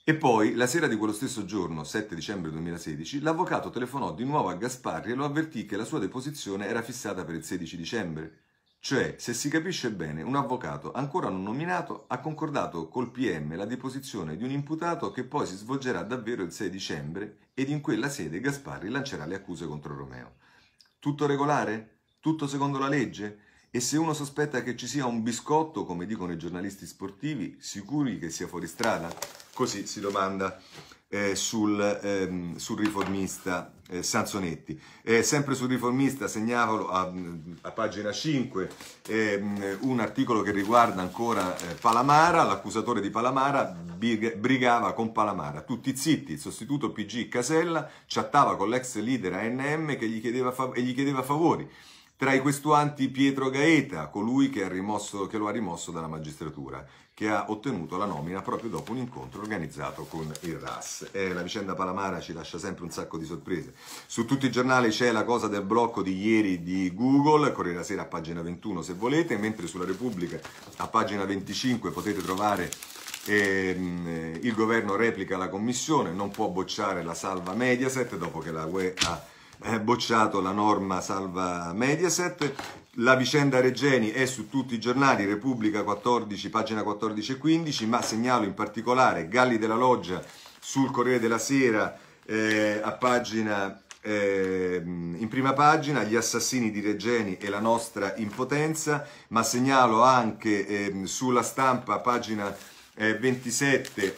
E poi, la sera di quello stesso giorno, 7 dicembre 2016, l'avvocato telefonò di nuovo a Gasparri e lo avvertì che la sua deposizione era fissata per il 16 dicembre. Cioè, se si capisce bene, un avvocato ancora non nominato ha concordato col PM la deposizione di un imputato che poi si svolgerà davvero il 6 dicembre ed in quella sede Gasparri lancerà le accuse contro Romeo. Tutto regolare? Tutto secondo la legge? E se uno sospetta che ci sia un biscotto, come dicono i giornalisti sportivi, sicuri che sia fuori strada? Così si domanda eh, sul, ehm, sul, riformista eh, Sanzonetti. Eh, sempre sul riformista segnalo a, a pagina 5 ehm, un articolo che riguarda ancora eh, Palamara, l'accusatore di Palamara brigava con Palamara. Tutti zitti, il sostituto PG Casella chattava con l'ex leader ANM che gli chiedeva, fav- e gli chiedeva favori tra i questuanti Pietro Gaeta, colui che, rimosso, che lo ha rimosso dalla magistratura, che ha ottenuto la nomina proprio dopo un incontro organizzato con il RAS. Eh, la vicenda Palamara ci lascia sempre un sacco di sorprese. Su tutti i giornali c'è la cosa del blocco di ieri di Google, Corriere della Sera a pagina 21 se volete, mentre sulla Repubblica a pagina 25 potete trovare ehm, il governo replica la commissione, non può bocciare la salva Mediaset dopo che la UE ha eh, bocciato la norma salva Mediaset. La vicenda Regeni è su tutti i giornali, Repubblica 14, pagina 14 e 15, ma segnalo in particolare Galli della Loggia sul Corriere della Sera eh, a pagina eh, in prima pagina gli assassini di Regeni e la nostra impotenza, ma segnalo anche eh, sulla stampa, pagina eh, 27,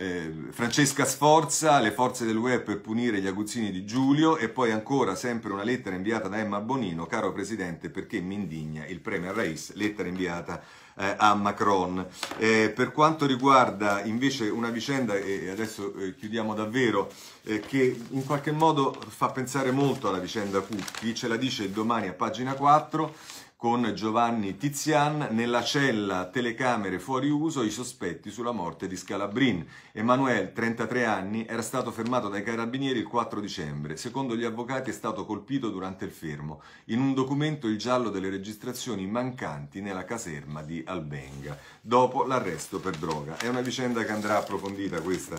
eh, Francesca Sforza, le forze dell'UE per punire gli aguzzini di Giulio e poi ancora sempre una lettera inviata da Emma Bonino, caro Presidente perché mi indigna il Premier Reis, lettera inviata eh, a Macron. Eh, per quanto riguarda invece una vicenda, e adesso eh, chiudiamo davvero, eh, che in qualche modo fa pensare molto alla vicenda Cucchi, ce la dice domani a pagina 4, con Giovanni Tizian nella cella telecamere fuori uso i sospetti sulla morte di Scalabrin. Emanuele, 33 anni, era stato fermato dai carabinieri il 4 dicembre. Secondo gli avvocati è stato colpito durante il fermo. In un documento il giallo delle registrazioni mancanti nella caserma di Albenga, dopo l'arresto per droga. È una vicenda che andrà approfondita questa,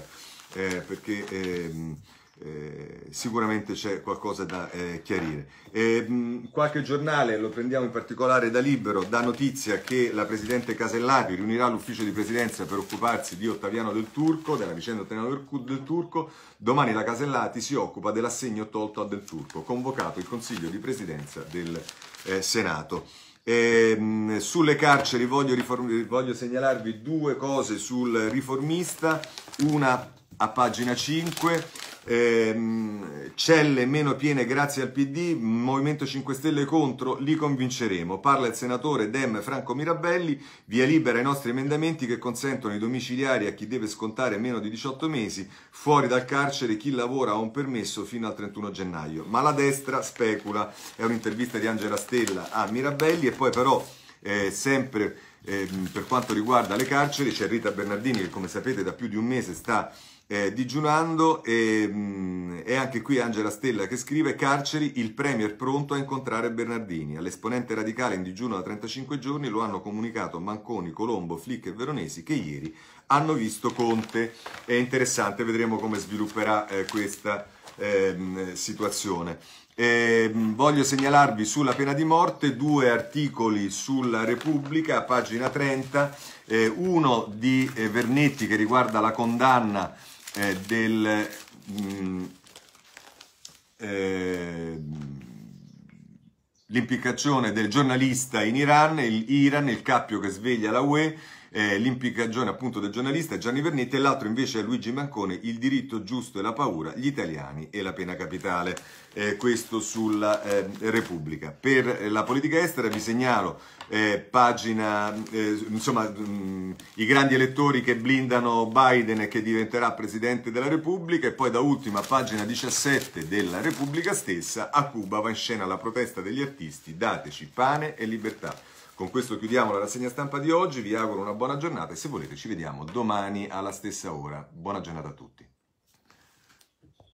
eh, perché... Eh, eh, sicuramente c'è qualcosa da eh, chiarire. E, eh, mh, qualche giornale, lo prendiamo in particolare da Libero, dà notizia che la Presidente Casellati riunirà l'ufficio di presidenza per occuparsi di Ottaviano del Turco, della vicenda Ottaviano del Turco. Domani la Casellati si occupa dell'assegno tolto a del Turco, convocato il Consiglio di Presidenza del eh, Senato. E, eh, mh, sulle carceri voglio, riform- voglio segnalarvi due cose sul riformista, una a pagina 5 ehm, celle meno piene grazie al PD, Movimento 5 Stelle contro, li convinceremo. Parla il senatore Dem Franco Mirabelli, via libera ai nostri emendamenti che consentono i domiciliari a chi deve scontare meno di 18 mesi, fuori dal carcere chi lavora ha un permesso fino al 31 gennaio. Ma la destra specula, è un'intervista di Angela Stella a Mirabelli e poi però eh, sempre eh, per quanto riguarda le carceri c'è Rita Bernardini che come sapete da più di un mese sta eh, digiunando e, mh, mm, e, anche qui Angela Stella che scrive carceri il premier pronto a incontrare Bernardini all'esponente radicale in digiuno da 35 giorni lo hanno comunicato Manconi, Colombo, Flick e Veronesi che ieri hanno visto Conte è interessante vedremo come svilupperà eh, questa eh, situazione eh, voglio segnalarvi sulla pena di morte due articoli sulla Repubblica pagina 30 eh, uno di eh, Vernetti che riguarda la condanna eh, del, mh, mm, eh, l'implicazione del giornalista in Iran, il Iran, il cappio che sveglia la UE, eh, l'implicazione appunto del giornalista Gianni Vernetti e l'altro invece è Luigi Mancone, il diritto giusto e la paura, gli italiani e la pena capitale. Eh, questo sulla eh, Repubblica. Per la politica estera vi segnalo eh, pagina, eh, insomma, mh, mm, i grandi elettori che blindano Biden e che diventerà Presidente della Repubblica e poi da ultima pagina 17 della Repubblica stessa, a Cuba va in scena la protesta degli artisti, dateci pane e libertà. Con questo chiudiamo la rassegna stampa di oggi, vi auguro una buona giornata e se volete ci vediamo domani alla stessa ora. Buona giornata a tutti.